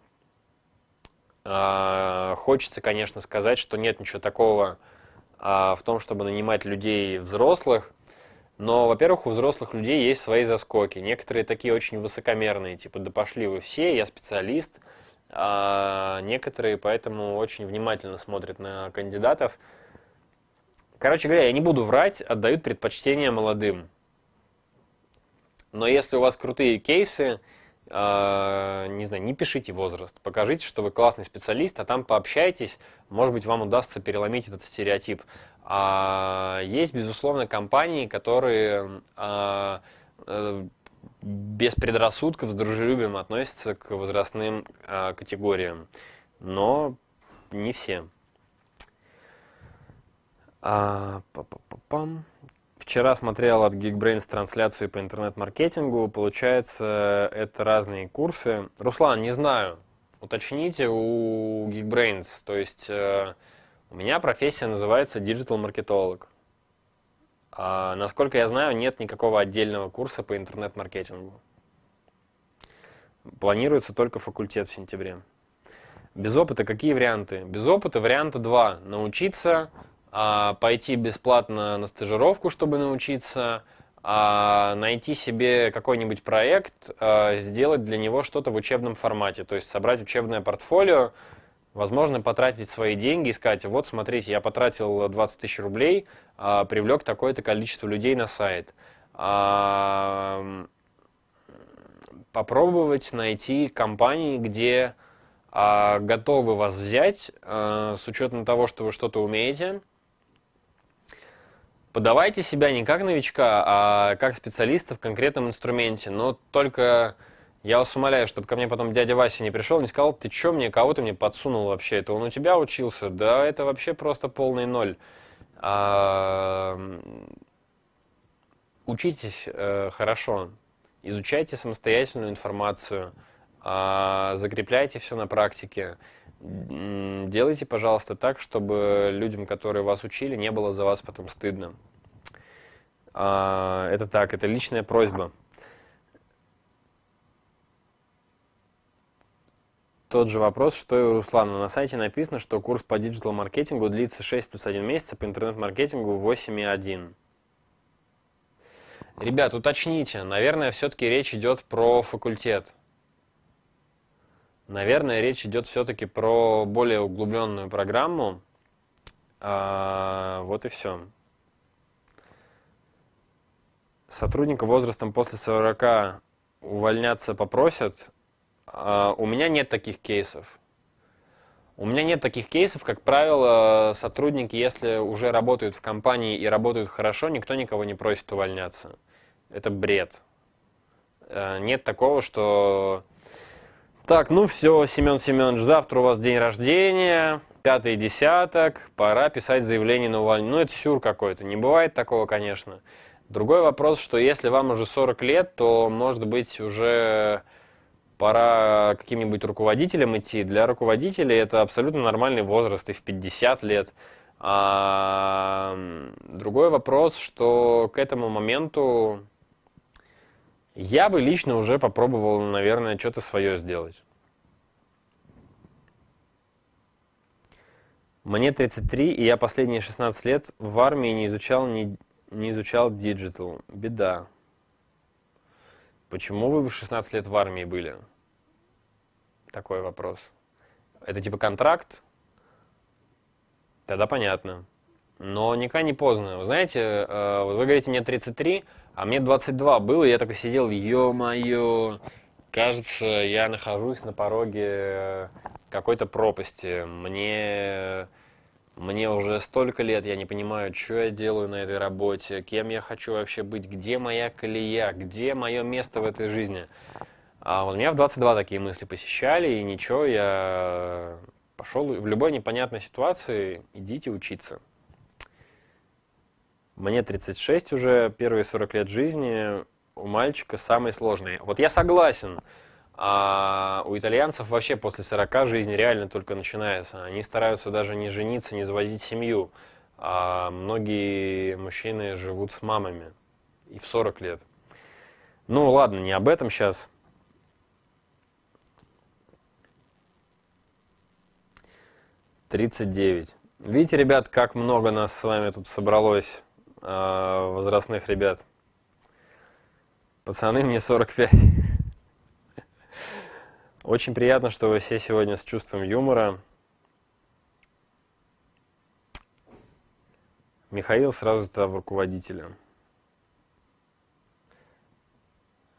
э, хочется, конечно, сказать, что нет ничего такого э, в том, чтобы нанимать людей взрослых, но, во-первых, у взрослых людей есть свои заскоки. Некоторые такие очень высокомерные, типа, да пошли вы все, я специалист. А некоторые поэтому очень внимательно смотрят на кандидатов. Короче говоря, я не буду врать, отдают предпочтение молодым. Но если у вас крутые кейсы, а, не знаю, не пишите возраст, покажите, что вы классный специалист, а там пообщайтесь, может быть, вам удастся переломить этот стереотип. А есть, безусловно, компании, которые а, э, без предрассудков, с дружелюбием относятся к возрастным а, категориям, но не все. А, па -па -па -пам. Вчера смотрел от Geekbrains трансляцию по интернет-маркетингу. Получается, это разные курсы. Руслан, не знаю, уточните у Geekbrains. То есть э, у меня профессия называется диджитал-маркетолог. А, насколько я знаю, нет никакого отдельного курса по интернет-маркетингу. Планируется только факультет в сентябре. Без опыта какие варианты? Без опыта варианта два. Научиться а, пойти бесплатно на стажировку, чтобы научиться, а, найти себе какой-нибудь проект, а, сделать для него что-то в учебном формате, то есть собрать учебное портфолио, возможно, потратить свои деньги и сказать, вот смотрите, я потратил 20 тысяч рублей, а, привлек такое-то количество людей на сайт. А, попробовать найти компании, где а, готовы вас взять а, с учетом того, что вы что-то умеете, подавайте себя не как новичка, а как специалиста в конкретном инструменте. Но только я вас умоляю, чтобы ко мне потом дядя Вася не пришел, не сказал, ты чё мне, кого ты мне подсунул вообще? Это он у тебя учился? Да это вообще просто полный ноль. А... Учитесь э, хорошо, изучайте самостоятельную информацию, э, закрепляйте все на практике делайте, пожалуйста, так, чтобы людям, которые вас учили, не было за вас потом стыдно. А, это так, это личная просьба. Тот же вопрос, что и у Руслана. На сайте написано, что курс по диджитал-маркетингу длится 6 плюс 1 месяц, а по интернет-маркетингу 8 и 1. Ребят, уточните. Наверное, все-таки речь идет про факультет. Наверное, речь идет все-таки про более углубленную программу. А, вот и все. Сотрудника возрастом после 40 увольняться попросят. А, у меня нет таких кейсов. У меня нет таких кейсов, как правило, сотрудники, если уже работают в компании и работают хорошо, никто никого не просит увольняться. Это бред. Э, нет такого, что так, ну все, Семен Семенович, завтра у вас день рождения, пятый десяток, пора писать заявление на увольнение. Ну, это сюр какой-то, не бывает такого, конечно. Другой вопрос, что если вам уже 40 лет, то, может быть, уже пора каким-нибудь руководителем идти. Для руководителей это абсолютно нормальный возраст, и в 50 лет. А другой вопрос, что к этому моменту я бы лично уже попробовал, наверное, что-то свое сделать. Мне 33, и я последние 16 лет в армии не изучал, не, не изучал диджитал. Беда. Почему вы в 16 лет в армии были? Такой вопрос. Это типа контракт? Тогда понятно. Но никак не поздно. Вы знаете, э, вы говорите, мне 33, а мне 22 было, и я такой сидел, ё-моё, кажется, я нахожусь на пороге э, какой-то пропасти. Мне, мне уже столько лет, я не понимаю, что я делаю на этой работе, кем я хочу вообще быть, где моя колея, где мое место в этой жизни. А вот меня в 22 такие мысли посещали, и ничего, я пошел в любой непонятной ситуации, идите учиться. Мне 36 уже, первые 40 лет жизни у мальчика самые сложные. Вот я согласен, а у итальянцев вообще после 40 жизнь реально только начинается. Они стараются даже не жениться, не заводить семью. А многие мужчины живут с мамами и в 40 лет. Ну ладно, не об этом сейчас. Тридцать девять. Видите, ребят, как много нас с вами тут собралось. Э, возрастных ребят. Пацаны, мне 45. Очень приятно, что вы все сегодня с чувством юмора. Михаил сразу туда в руководителя.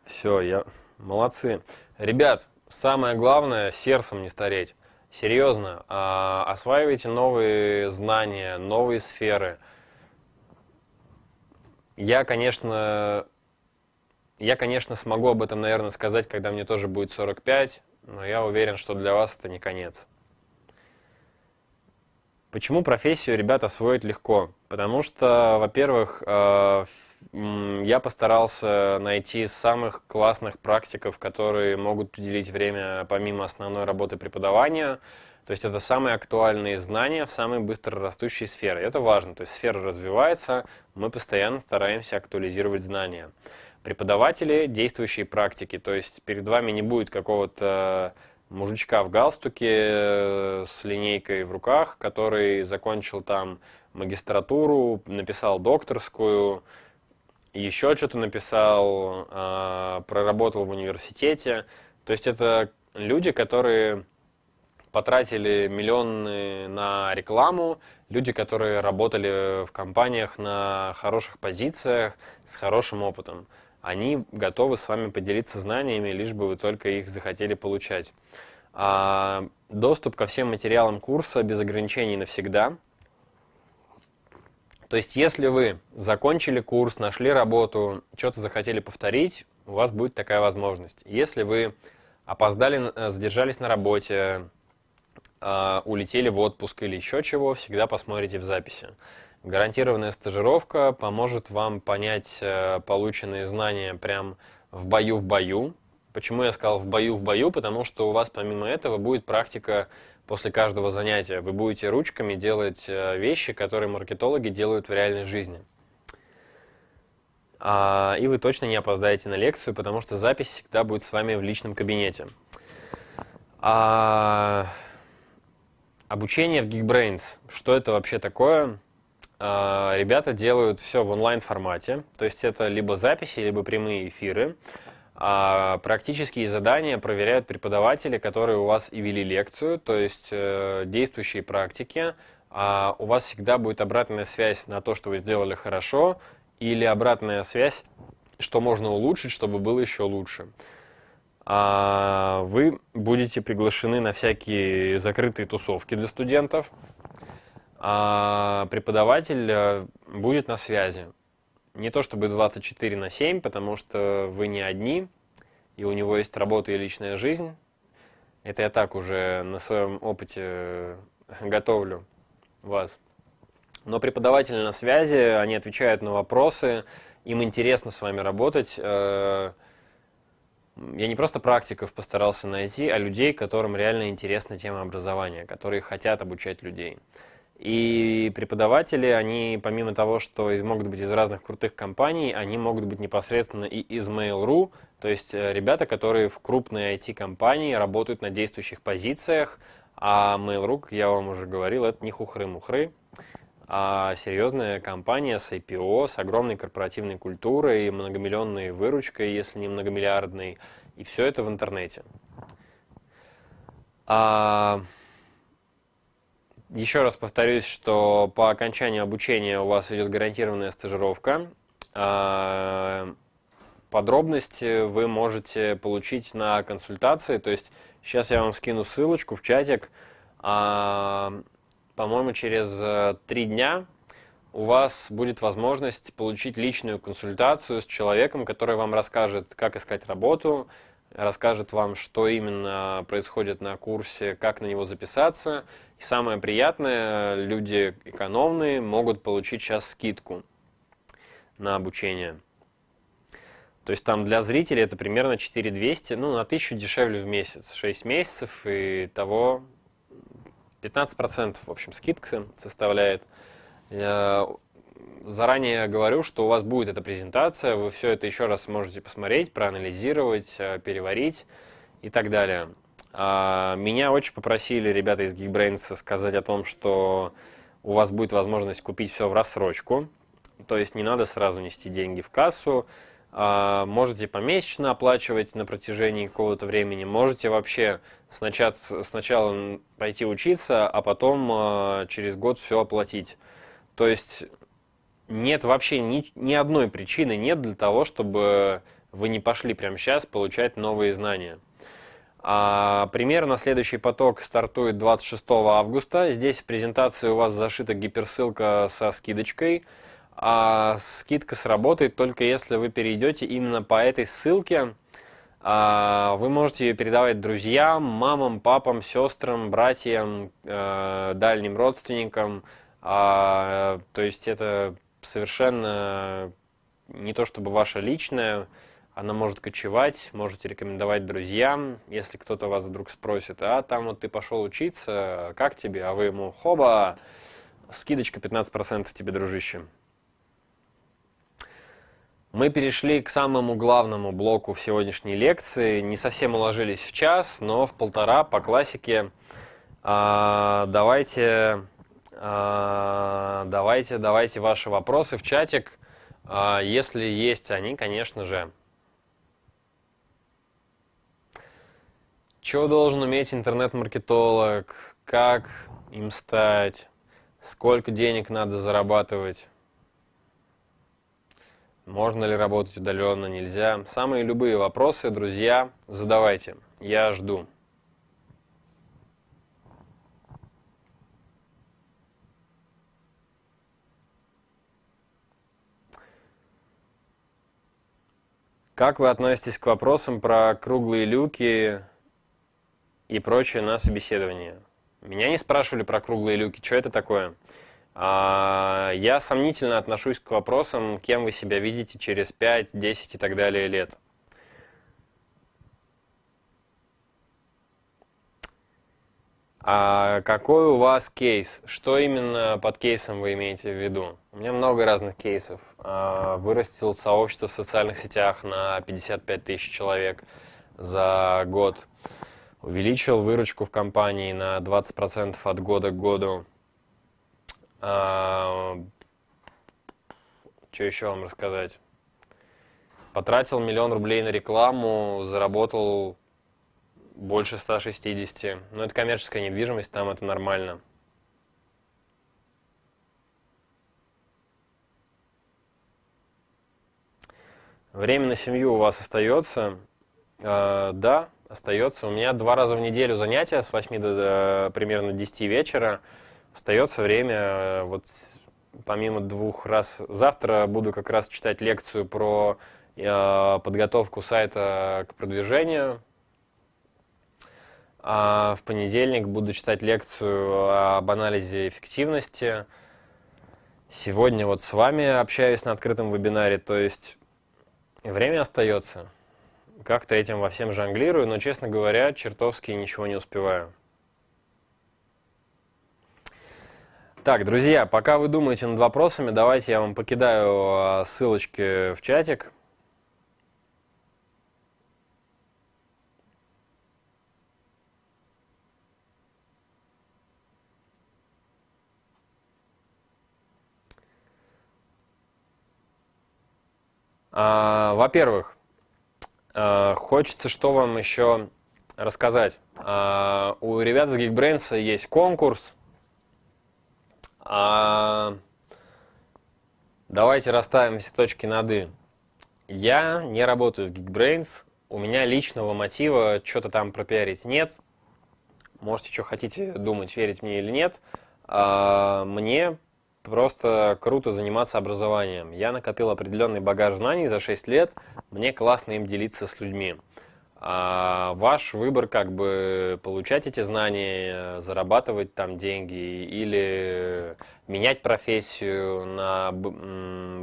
Все, я... Молодцы. Ребят, самое главное, сердцем не стареть. Серьезно, а, осваивайте новые знания, новые сферы – я, конечно, я, конечно, смогу об этом, наверное, сказать, когда мне тоже будет 45, но я уверен, что для вас это не конец. Почему профессию ребят освоить легко? Потому что, во-первых, э, я постарался найти самых классных практиков, которые могут уделить время помимо основной работы преподавания – то есть это самые актуальные знания в самой быстро растущей сфере. Это важно. То есть сфера развивается, мы постоянно стараемся актуализировать знания. Преподаватели – действующие практики. То есть перед вами не будет какого-то э, мужичка в галстуке э, с линейкой в руках, который закончил там магистратуру, написал докторскую, еще что-то написал, э, проработал в университете. То есть это люди, которые потратили миллионы на рекламу, люди, которые работали в компаниях на хороших позициях, с хорошим опытом. Они готовы с вами поделиться знаниями, лишь бы вы только их захотели получать. А, доступ ко всем материалам курса без ограничений навсегда. То есть, если вы закончили курс, нашли работу, что-то захотели повторить, у вас будет такая возможность. Если вы опоздали, э, задержались на работе, а, улетели в отпуск или еще чего, всегда посмотрите в записи. Гарантированная стажировка поможет вам понять э, полученные знания прям в бою в бою. Почему я сказал в бою в бою? Потому что у вас помимо этого будет практика после каждого занятия. Вы будете ручками делать э, вещи, которые маркетологи делают в реальной жизни. А, и вы точно не опоздаете на лекцию, потому что запись всегда будет с вами в личном кабинете. А, Обучение в Geekbrains. Что это вообще такое? А, ребята делают все в онлайн формате, то есть это либо записи, либо прямые эфиры. А, практические задания проверяют преподаватели, которые у вас и вели лекцию, то есть э, действующие практики. А у вас всегда будет обратная связь на то, что вы сделали хорошо, или обратная связь, что можно улучшить, чтобы было еще лучше. А вы будете приглашены на всякие закрытые тусовки для студентов. А преподаватель э, будет на связи. Не то чтобы 24 на 7, потому что вы не одни, и у него есть работа и личная жизнь. Это я так уже на своем опыте э, готовлю вас. Но преподаватели на связи, они отвечают на вопросы, им интересно с вами работать. Э, я не просто практиков постарался найти, а людей, которым реально интересна тема образования, которые хотят обучать людей. И преподаватели, они помимо того, что из, могут быть из разных крутых компаний, они могут быть непосредственно и из Mail.ru, то есть э, ребята, которые в крупной IT-компании работают на действующих позициях, а Mail.ru, как я вам уже говорил, это не хухры-мухры, а серьезная компания с IPO, с огромной корпоративной культурой, многомиллионной выручкой, если не многомиллиардной, и все это в интернете. А... Еще раз повторюсь, что по окончании обучения у вас идет гарантированная стажировка. А... Подробности вы можете получить на консультации, то есть сейчас я вам скину ссылочку в чатик. А по-моему, через э, три дня у вас будет возможность получить личную консультацию с человеком, который вам расскажет, как искать работу, расскажет вам, что именно происходит на курсе, как на него записаться. И самое приятное, люди экономные могут получить сейчас скидку на обучение. То есть там для зрителей это примерно 4200, ну на 1000 дешевле в месяц, 6 месяцев и того 15% в общем скидка составляет. Я заранее говорю, что у вас будет эта презентация, вы все это еще раз сможете посмотреть, проанализировать, э, переварить и так далее. А, меня очень попросили ребята из Geekbrains сказать о том, что у вас будет возможность купить все в рассрочку, то есть не надо сразу нести деньги в кассу, а, можете помесячно оплачивать на протяжении какого-то времени, можете вообще сначала, сначала пойти учиться, а потом а, через год все оплатить. То есть нет вообще ни, ни одной причины нет для того, чтобы вы не пошли прямо сейчас получать новые знания. А, примерно следующий поток стартует 26 августа. Здесь в презентации у вас зашита гиперссылка со скидочкой – а, скидка сработает только если вы перейдете именно по этой ссылке. А, вы можете ее передавать друзьям, мамам, папам, сестрам, братьям, э, дальним родственникам. А, то есть это совершенно не то чтобы ваша личная, она может кочевать, можете рекомендовать друзьям, если кто-то вас вдруг спросит, а там вот ты пошел учиться, как тебе, а вы ему, хоба, скидочка 15% тебе, дружище. Мы перешли к самому главному блоку в сегодняшней лекции. Не совсем уложились в час, но в полтора по классике. А, давайте, а, давайте, давайте ваши вопросы в чатик, а, если есть они, конечно же. что должен уметь интернет-маркетолог? Как им стать? Сколько денег надо зарабатывать? Можно ли работать удаленно, нельзя? Самые любые вопросы, друзья, задавайте. Я жду. Как вы относитесь к вопросам про круглые люки и прочее на собеседовании? Меня не спрашивали про круглые люки, что это такое? А, я сомнительно отношусь к вопросам, кем вы себя видите через 5, 10 и так далее лет. А какой у вас кейс? Что именно под кейсом вы имеете в виду? У меня много разных кейсов. А, вырастил сообщество в социальных сетях на 55 тысяч человек за год. Увеличил выручку в компании на 20% от года к году. А, что еще вам рассказать? Потратил миллион рублей на рекламу, заработал больше 160. Но ну, это коммерческая недвижимость, там это нормально. Время на семью у вас остается? Э, а, да, остается. У меня два раза в неделю занятия с 8 до, до примерно 10 вечера остается время э, вот помимо двух раз. Завтра буду как раз читать лекцию про э, подготовку сайта к продвижению. А в понедельник буду читать лекцию об анализе эффективности. Сегодня вот с вами общаюсь на открытом вебинаре, то есть время остается. Как-то этим во всем жонглирую, но, честно говоря, чертовски ничего не успеваю. Так, друзья, пока вы думаете над вопросами, давайте я вам покидаю а, ссылочки в чатик. А, во-первых, а, хочется что вам еще рассказать. у ребят с Geekbrains есть конкурс, а... Давайте расставим все точки над «и». Я не работаю в Geekbrains, у меня личного мотива что-то там пропиарить нет. Можете, что хотите думать, верить мне или нет. А... Мне просто круто заниматься образованием. Я накопил определенный багаж знаний за 6 лет, мне классно им делиться с людьми. А ваш выбор, как бы получать эти знания, зарабатывать там деньги или менять профессию на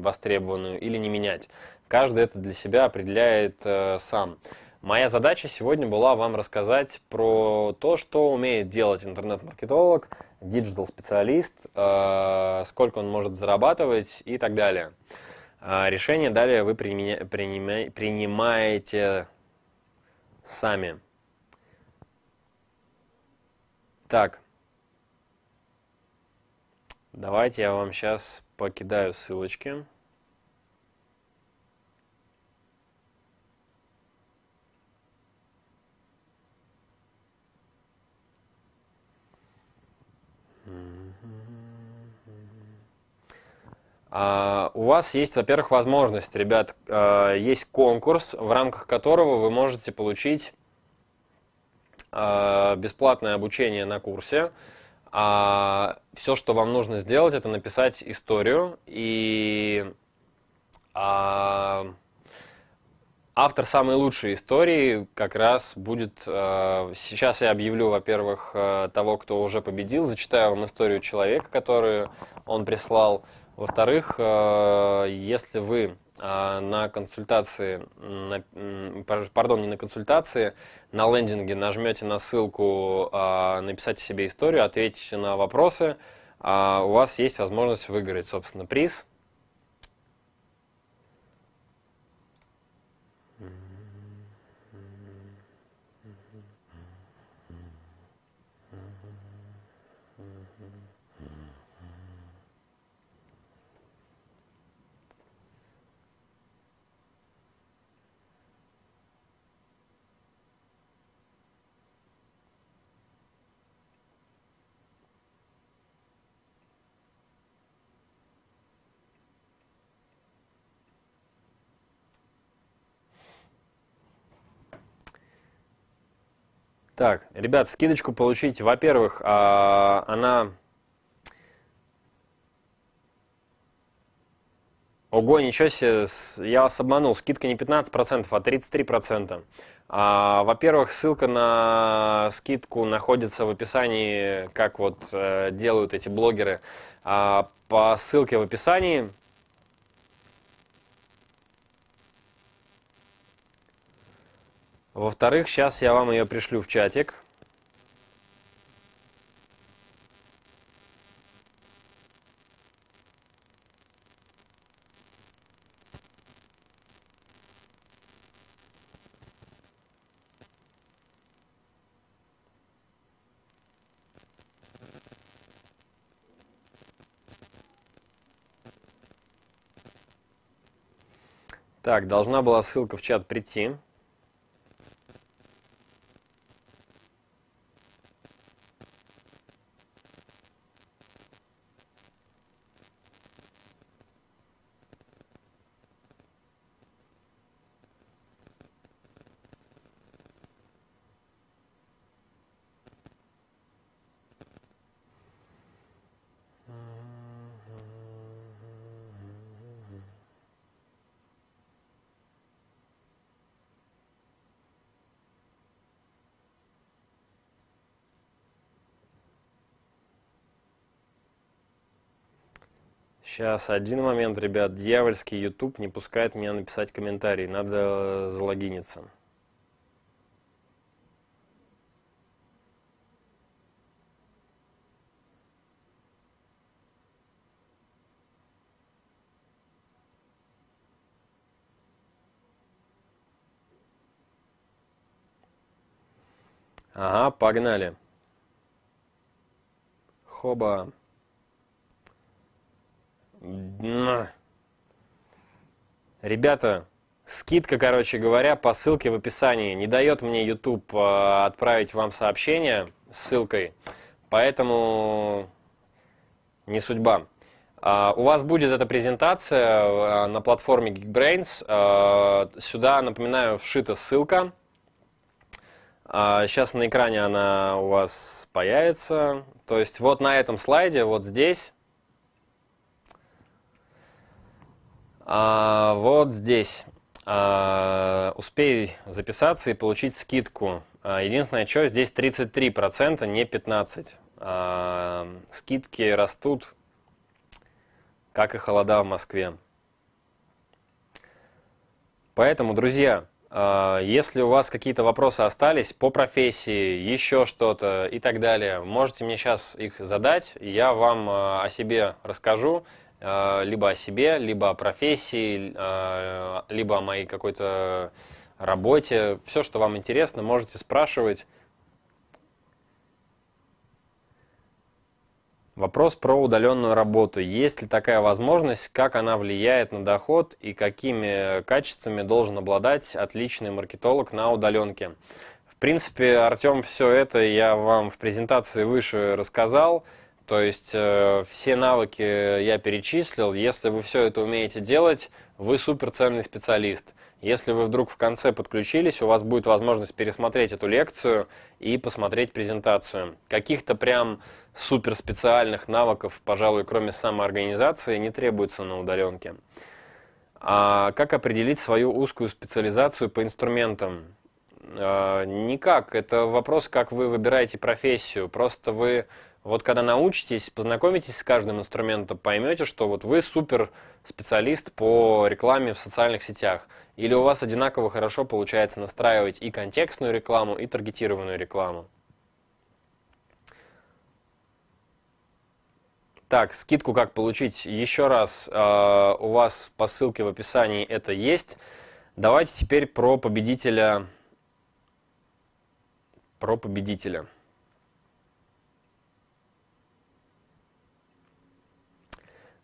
востребованную или не менять. Каждый это для себя определяет э, сам. Моя задача сегодня была вам рассказать про то, что умеет делать интернет-маркетолог, диджитал-специалист, э, сколько он может зарабатывать и так далее. Э, решение далее вы принимаете сами. Так, давайте я вам сейчас покидаю ссылочки. А, у вас есть, во-первых, возможность, ребят, а, есть конкурс, в рамках которого вы можете получить а, бесплатное обучение на курсе. Все, что вам нужно сделать, это написать историю и автор самой лучшей истории как раз будет... Сейчас я объявлю, во-первых, того, кто уже победил. Зачитаю вам историю человека, которую он прислал. Во-вторых, э, если вы э, на консультации, на, пардон, не на консультации, на лендинге нажмете на ссылку э, «Написать себе историю», ответите на вопросы, а у вас есть возможность выиграть, собственно, приз – Так, ребят, скидочку получить, во-первых, а, она... Ого, ничего себе, я вас обманул, скидка не 15%, а 33%. А, во-первых, ссылка на скидку находится в описании, как вот э, делают эти блогеры. А, по ссылке в описании Во-вторых, сейчас я вам ее пришлю в чатик. Так, должна была ссылка в чат прийти. Сейчас один момент, ребят. Дьявольский YouTube не пускает меня написать комментарий. Надо залогиниться. Ага, погнали. Хоба. Ребята, скидка, короче говоря, по ссылке в описании. Не дает мне YouTube а, отправить вам сообщение с ссылкой, поэтому не судьба. А, у вас будет эта презентация а, на платформе Geekbrains. Сюда, напоминаю, вшита ссылка. Сейчас на экране она у вас появится. То есть вот на этом слайде, вот здесь, А, вот здесь. А, успей записаться и получить скидку. А, единственное, что здесь 33%, не 15%. А, скидки растут, как и холода в Москве. Поэтому, друзья, а, если у вас какие-то вопросы остались по профессии, еще что-то и так далее, можете мне сейчас их задать, я вам а, о себе расскажу. А, либо о себе, либо о профессии, а, либо о моей какой-то работе. Все, что вам интересно, можете спрашивать. Вопрос про удаленную работу. Есть ли такая возможность, как она влияет на доход и какими качествами должен обладать отличный маркетолог на удаленке? В принципе, Артем, все это я вам в презентации выше рассказал. То есть э, все навыки я перечислил. Если вы все это умеете делать, вы суперценный специалист. Если вы вдруг в конце подключились, у вас будет возможность пересмотреть эту лекцию и посмотреть презентацию. Каких-то прям суперспециальных навыков, пожалуй, кроме самоорганизации, не требуется на удаленке. А как определить свою узкую специализацию по инструментам? Э, никак. Это вопрос, как вы выбираете профессию. Просто вы вот когда научитесь, познакомитесь с каждым инструментом, поймете, что вот вы супер специалист по рекламе в социальных сетях. Или у вас одинаково хорошо получается настраивать и контекстную рекламу, и таргетированную рекламу. Так, скидку как получить? Еще раз, э, у вас по ссылке в описании это есть. Давайте теперь про победителя. Про победителя.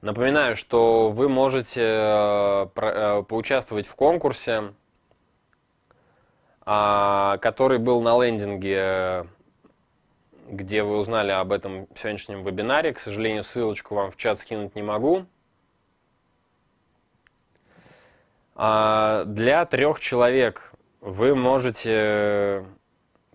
Напоминаю, что вы можете э, э, поучаствовать в конкурсе, а, который был на лендинге, где вы узнали об этом сегодняшнем вебинаре. К сожалению, ссылочку вам в чат скинуть не могу. А, для трех человек вы можете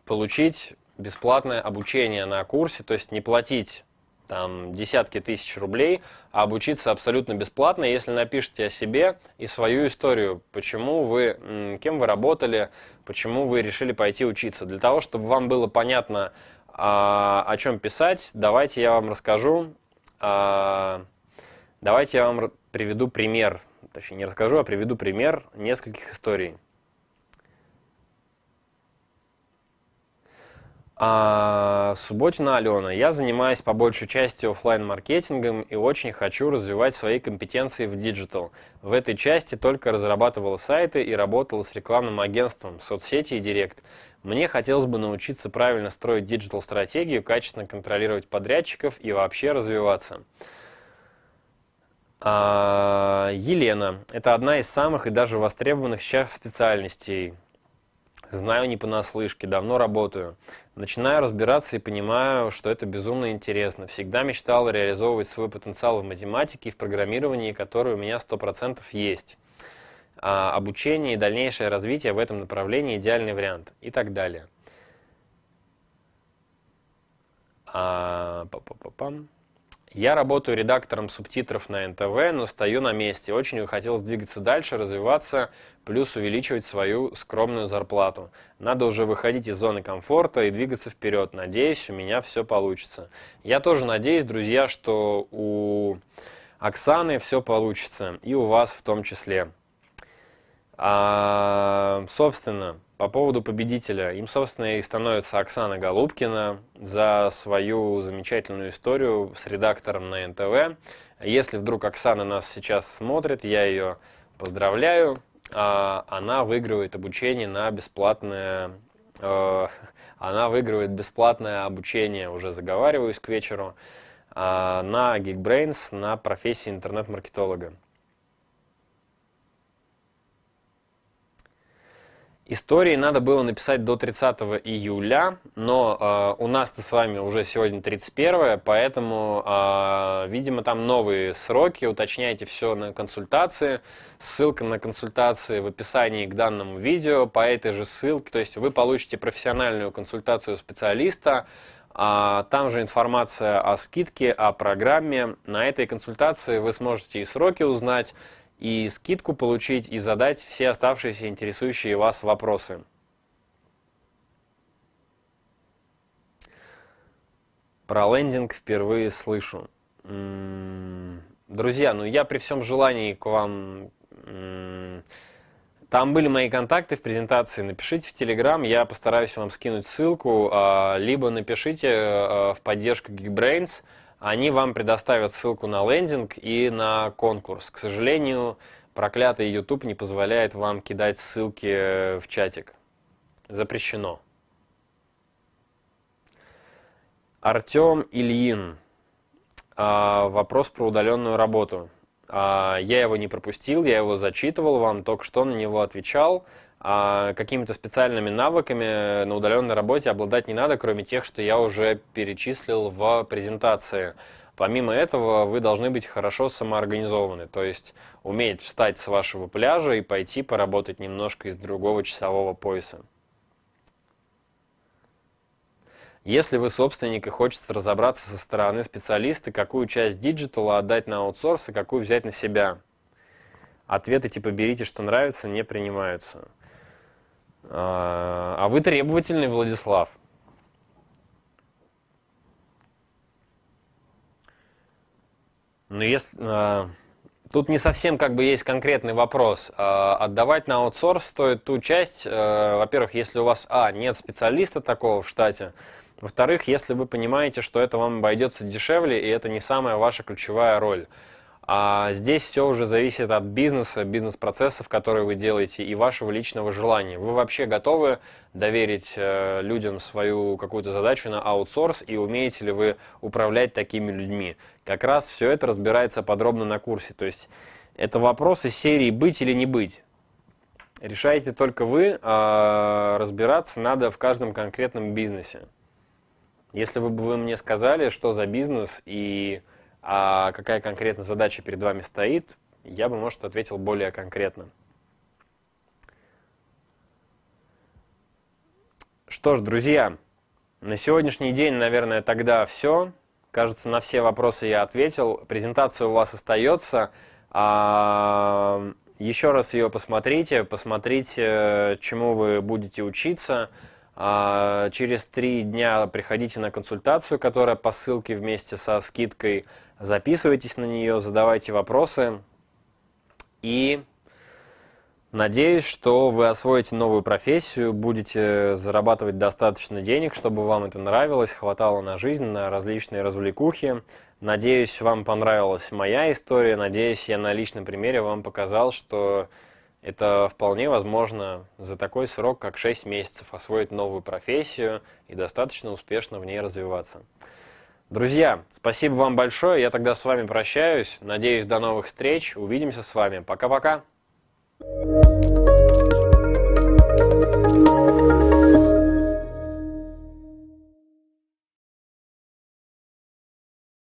получить бесплатное обучение на курсе, то есть не платить там десятки тысяч рублей, а обучиться абсолютно бесплатно, если напишите о себе и свою историю, почему вы, кем вы работали, почему вы решили пойти учиться. Для того, чтобы вам было понятно, а, о чем писать, давайте я вам расскажу, а, давайте я вам приведу пример, точнее не расскажу, а приведу пример нескольких историй. А, Субботина Алена. Я занимаюсь по большей части офлайн маркетингом и очень хочу развивать свои компетенции в диджитал. В этой части только разрабатывала сайты и работала с рекламным агентством, соцсети и директ. Мне хотелось бы научиться правильно строить диджитал-стратегию, качественно контролировать подрядчиков и вообще развиваться. А, Елена. Это одна из самых и даже востребованных сейчас специальностей – Знаю не понаслышке, давно работаю. Начинаю разбираться и понимаю, что это безумно интересно. Всегда мечтал реализовывать свой потенциал в математике и в программировании, который у меня 100% есть. А обучение и дальнейшее развитие в этом направлении – идеальный вариант. И так далее. А, па -па -па -пам. Я работаю редактором субтитров на НТВ, но стою на месте. Очень бы хотелось двигаться дальше, развиваться, плюс увеличивать свою скромную зарплату. Надо уже выходить из зоны комфорта и двигаться вперед. Надеюсь, у меня все получится. Я тоже надеюсь, друзья, что у Оксаны все получится, и у вас в том числе. А, собственно, по поводу победителя. Им, собственно, и становится Оксана Голубкина за свою замечательную историю с редактором на НТВ. Если вдруг Оксана нас сейчас смотрит, я ее поздравляю. А, она выигрывает обучение на бесплатное... Э, она выигрывает бесплатное обучение, уже заговариваюсь к вечеру, а, на Geekbrains на профессии интернет-маркетолога. Истории надо было написать до 30 июля, но э, у нас-то с вами уже сегодня 31, поэтому, э, видимо, там новые сроки, уточняйте все на консультации. Ссылка на консультации в описании к данному видео по этой же ссылке, то есть вы получите профессиональную консультацию специалиста, э, там же информация о скидке, о программе. На этой консультации вы сможете и сроки узнать, и скидку получить и задать все оставшиеся интересующие вас вопросы. Про лендинг впервые слышу. Друзья, ну я при всем желании к вам... Там были мои контакты в презентации. Напишите в Телеграм, я постараюсь вам скинуть ссылку, а, либо напишите э, в поддержку Geekbrains они вам предоставят ссылку на лендинг и на конкурс. К сожалению, проклятый YouTube не позволяет вам кидать ссылки э, в чатик. Запрещено. Артем Ильин. А, вопрос про удаленную работу. А, я его не пропустил, я его зачитывал вам, только что на него отвечал а какими-то специальными навыками на удаленной работе обладать не надо, кроме тех, что я уже перечислил в презентации. Помимо этого, вы должны быть хорошо самоорганизованы, то есть уметь встать с вашего пляжа и пойти поработать немножко из другого часового пояса. Если вы собственник и хочется разобраться со стороны специалиста, какую часть диджитала отдать на аутсорс и какую взять на себя, ответы типа «берите, что нравится» не принимаются. А, а вы требовательный, Владислав. Но ну, если, а, тут не совсем как бы есть конкретный вопрос. А, отдавать на аутсорс стоит ту часть, а, во-первых, если у вас, а, нет специалиста такого в штате, во-вторых, если вы понимаете, что это вам обойдется дешевле, и это не самая ваша ключевая роль. А здесь все уже зависит от бизнеса, бизнес-процессов, которые вы делаете, и вашего личного желания. Вы вообще готовы доверить э, людям свою какую-то задачу на аутсорс, и умеете ли вы управлять такими людьми? Как раз все это разбирается подробно на курсе. То есть это вопросы серии «быть или не быть». Решаете только вы, а разбираться надо в каждом конкретном бизнесе. Если бы вы мне сказали, что за бизнес и а какая конкретно задача перед вами стоит, я бы, может, ответил более конкретно. Что ж, друзья, на сегодняшний день, наверное, тогда все. Кажется, на все вопросы я ответил. Презентация у вас остается. А, Еще раз ее посмотрите, посмотрите, чему вы будете учиться. А, через три дня приходите на консультацию, которая по ссылке вместе со скидкой – записывайтесь на нее, задавайте вопросы. И надеюсь, что вы освоите новую профессию, будете зарабатывать достаточно денег, чтобы вам это нравилось, хватало на жизнь, на различные развлекухи. Надеюсь, вам понравилась моя история. Надеюсь, я на личном примере вам показал, что это вполне возможно за такой срок, как 6 месяцев, освоить новую профессию и достаточно успешно в ней развиваться. Друзья, спасибо вам большое. Я тогда с вами прощаюсь. Надеюсь, до новых встреч. Увидимся с вами. Пока-пока. thank you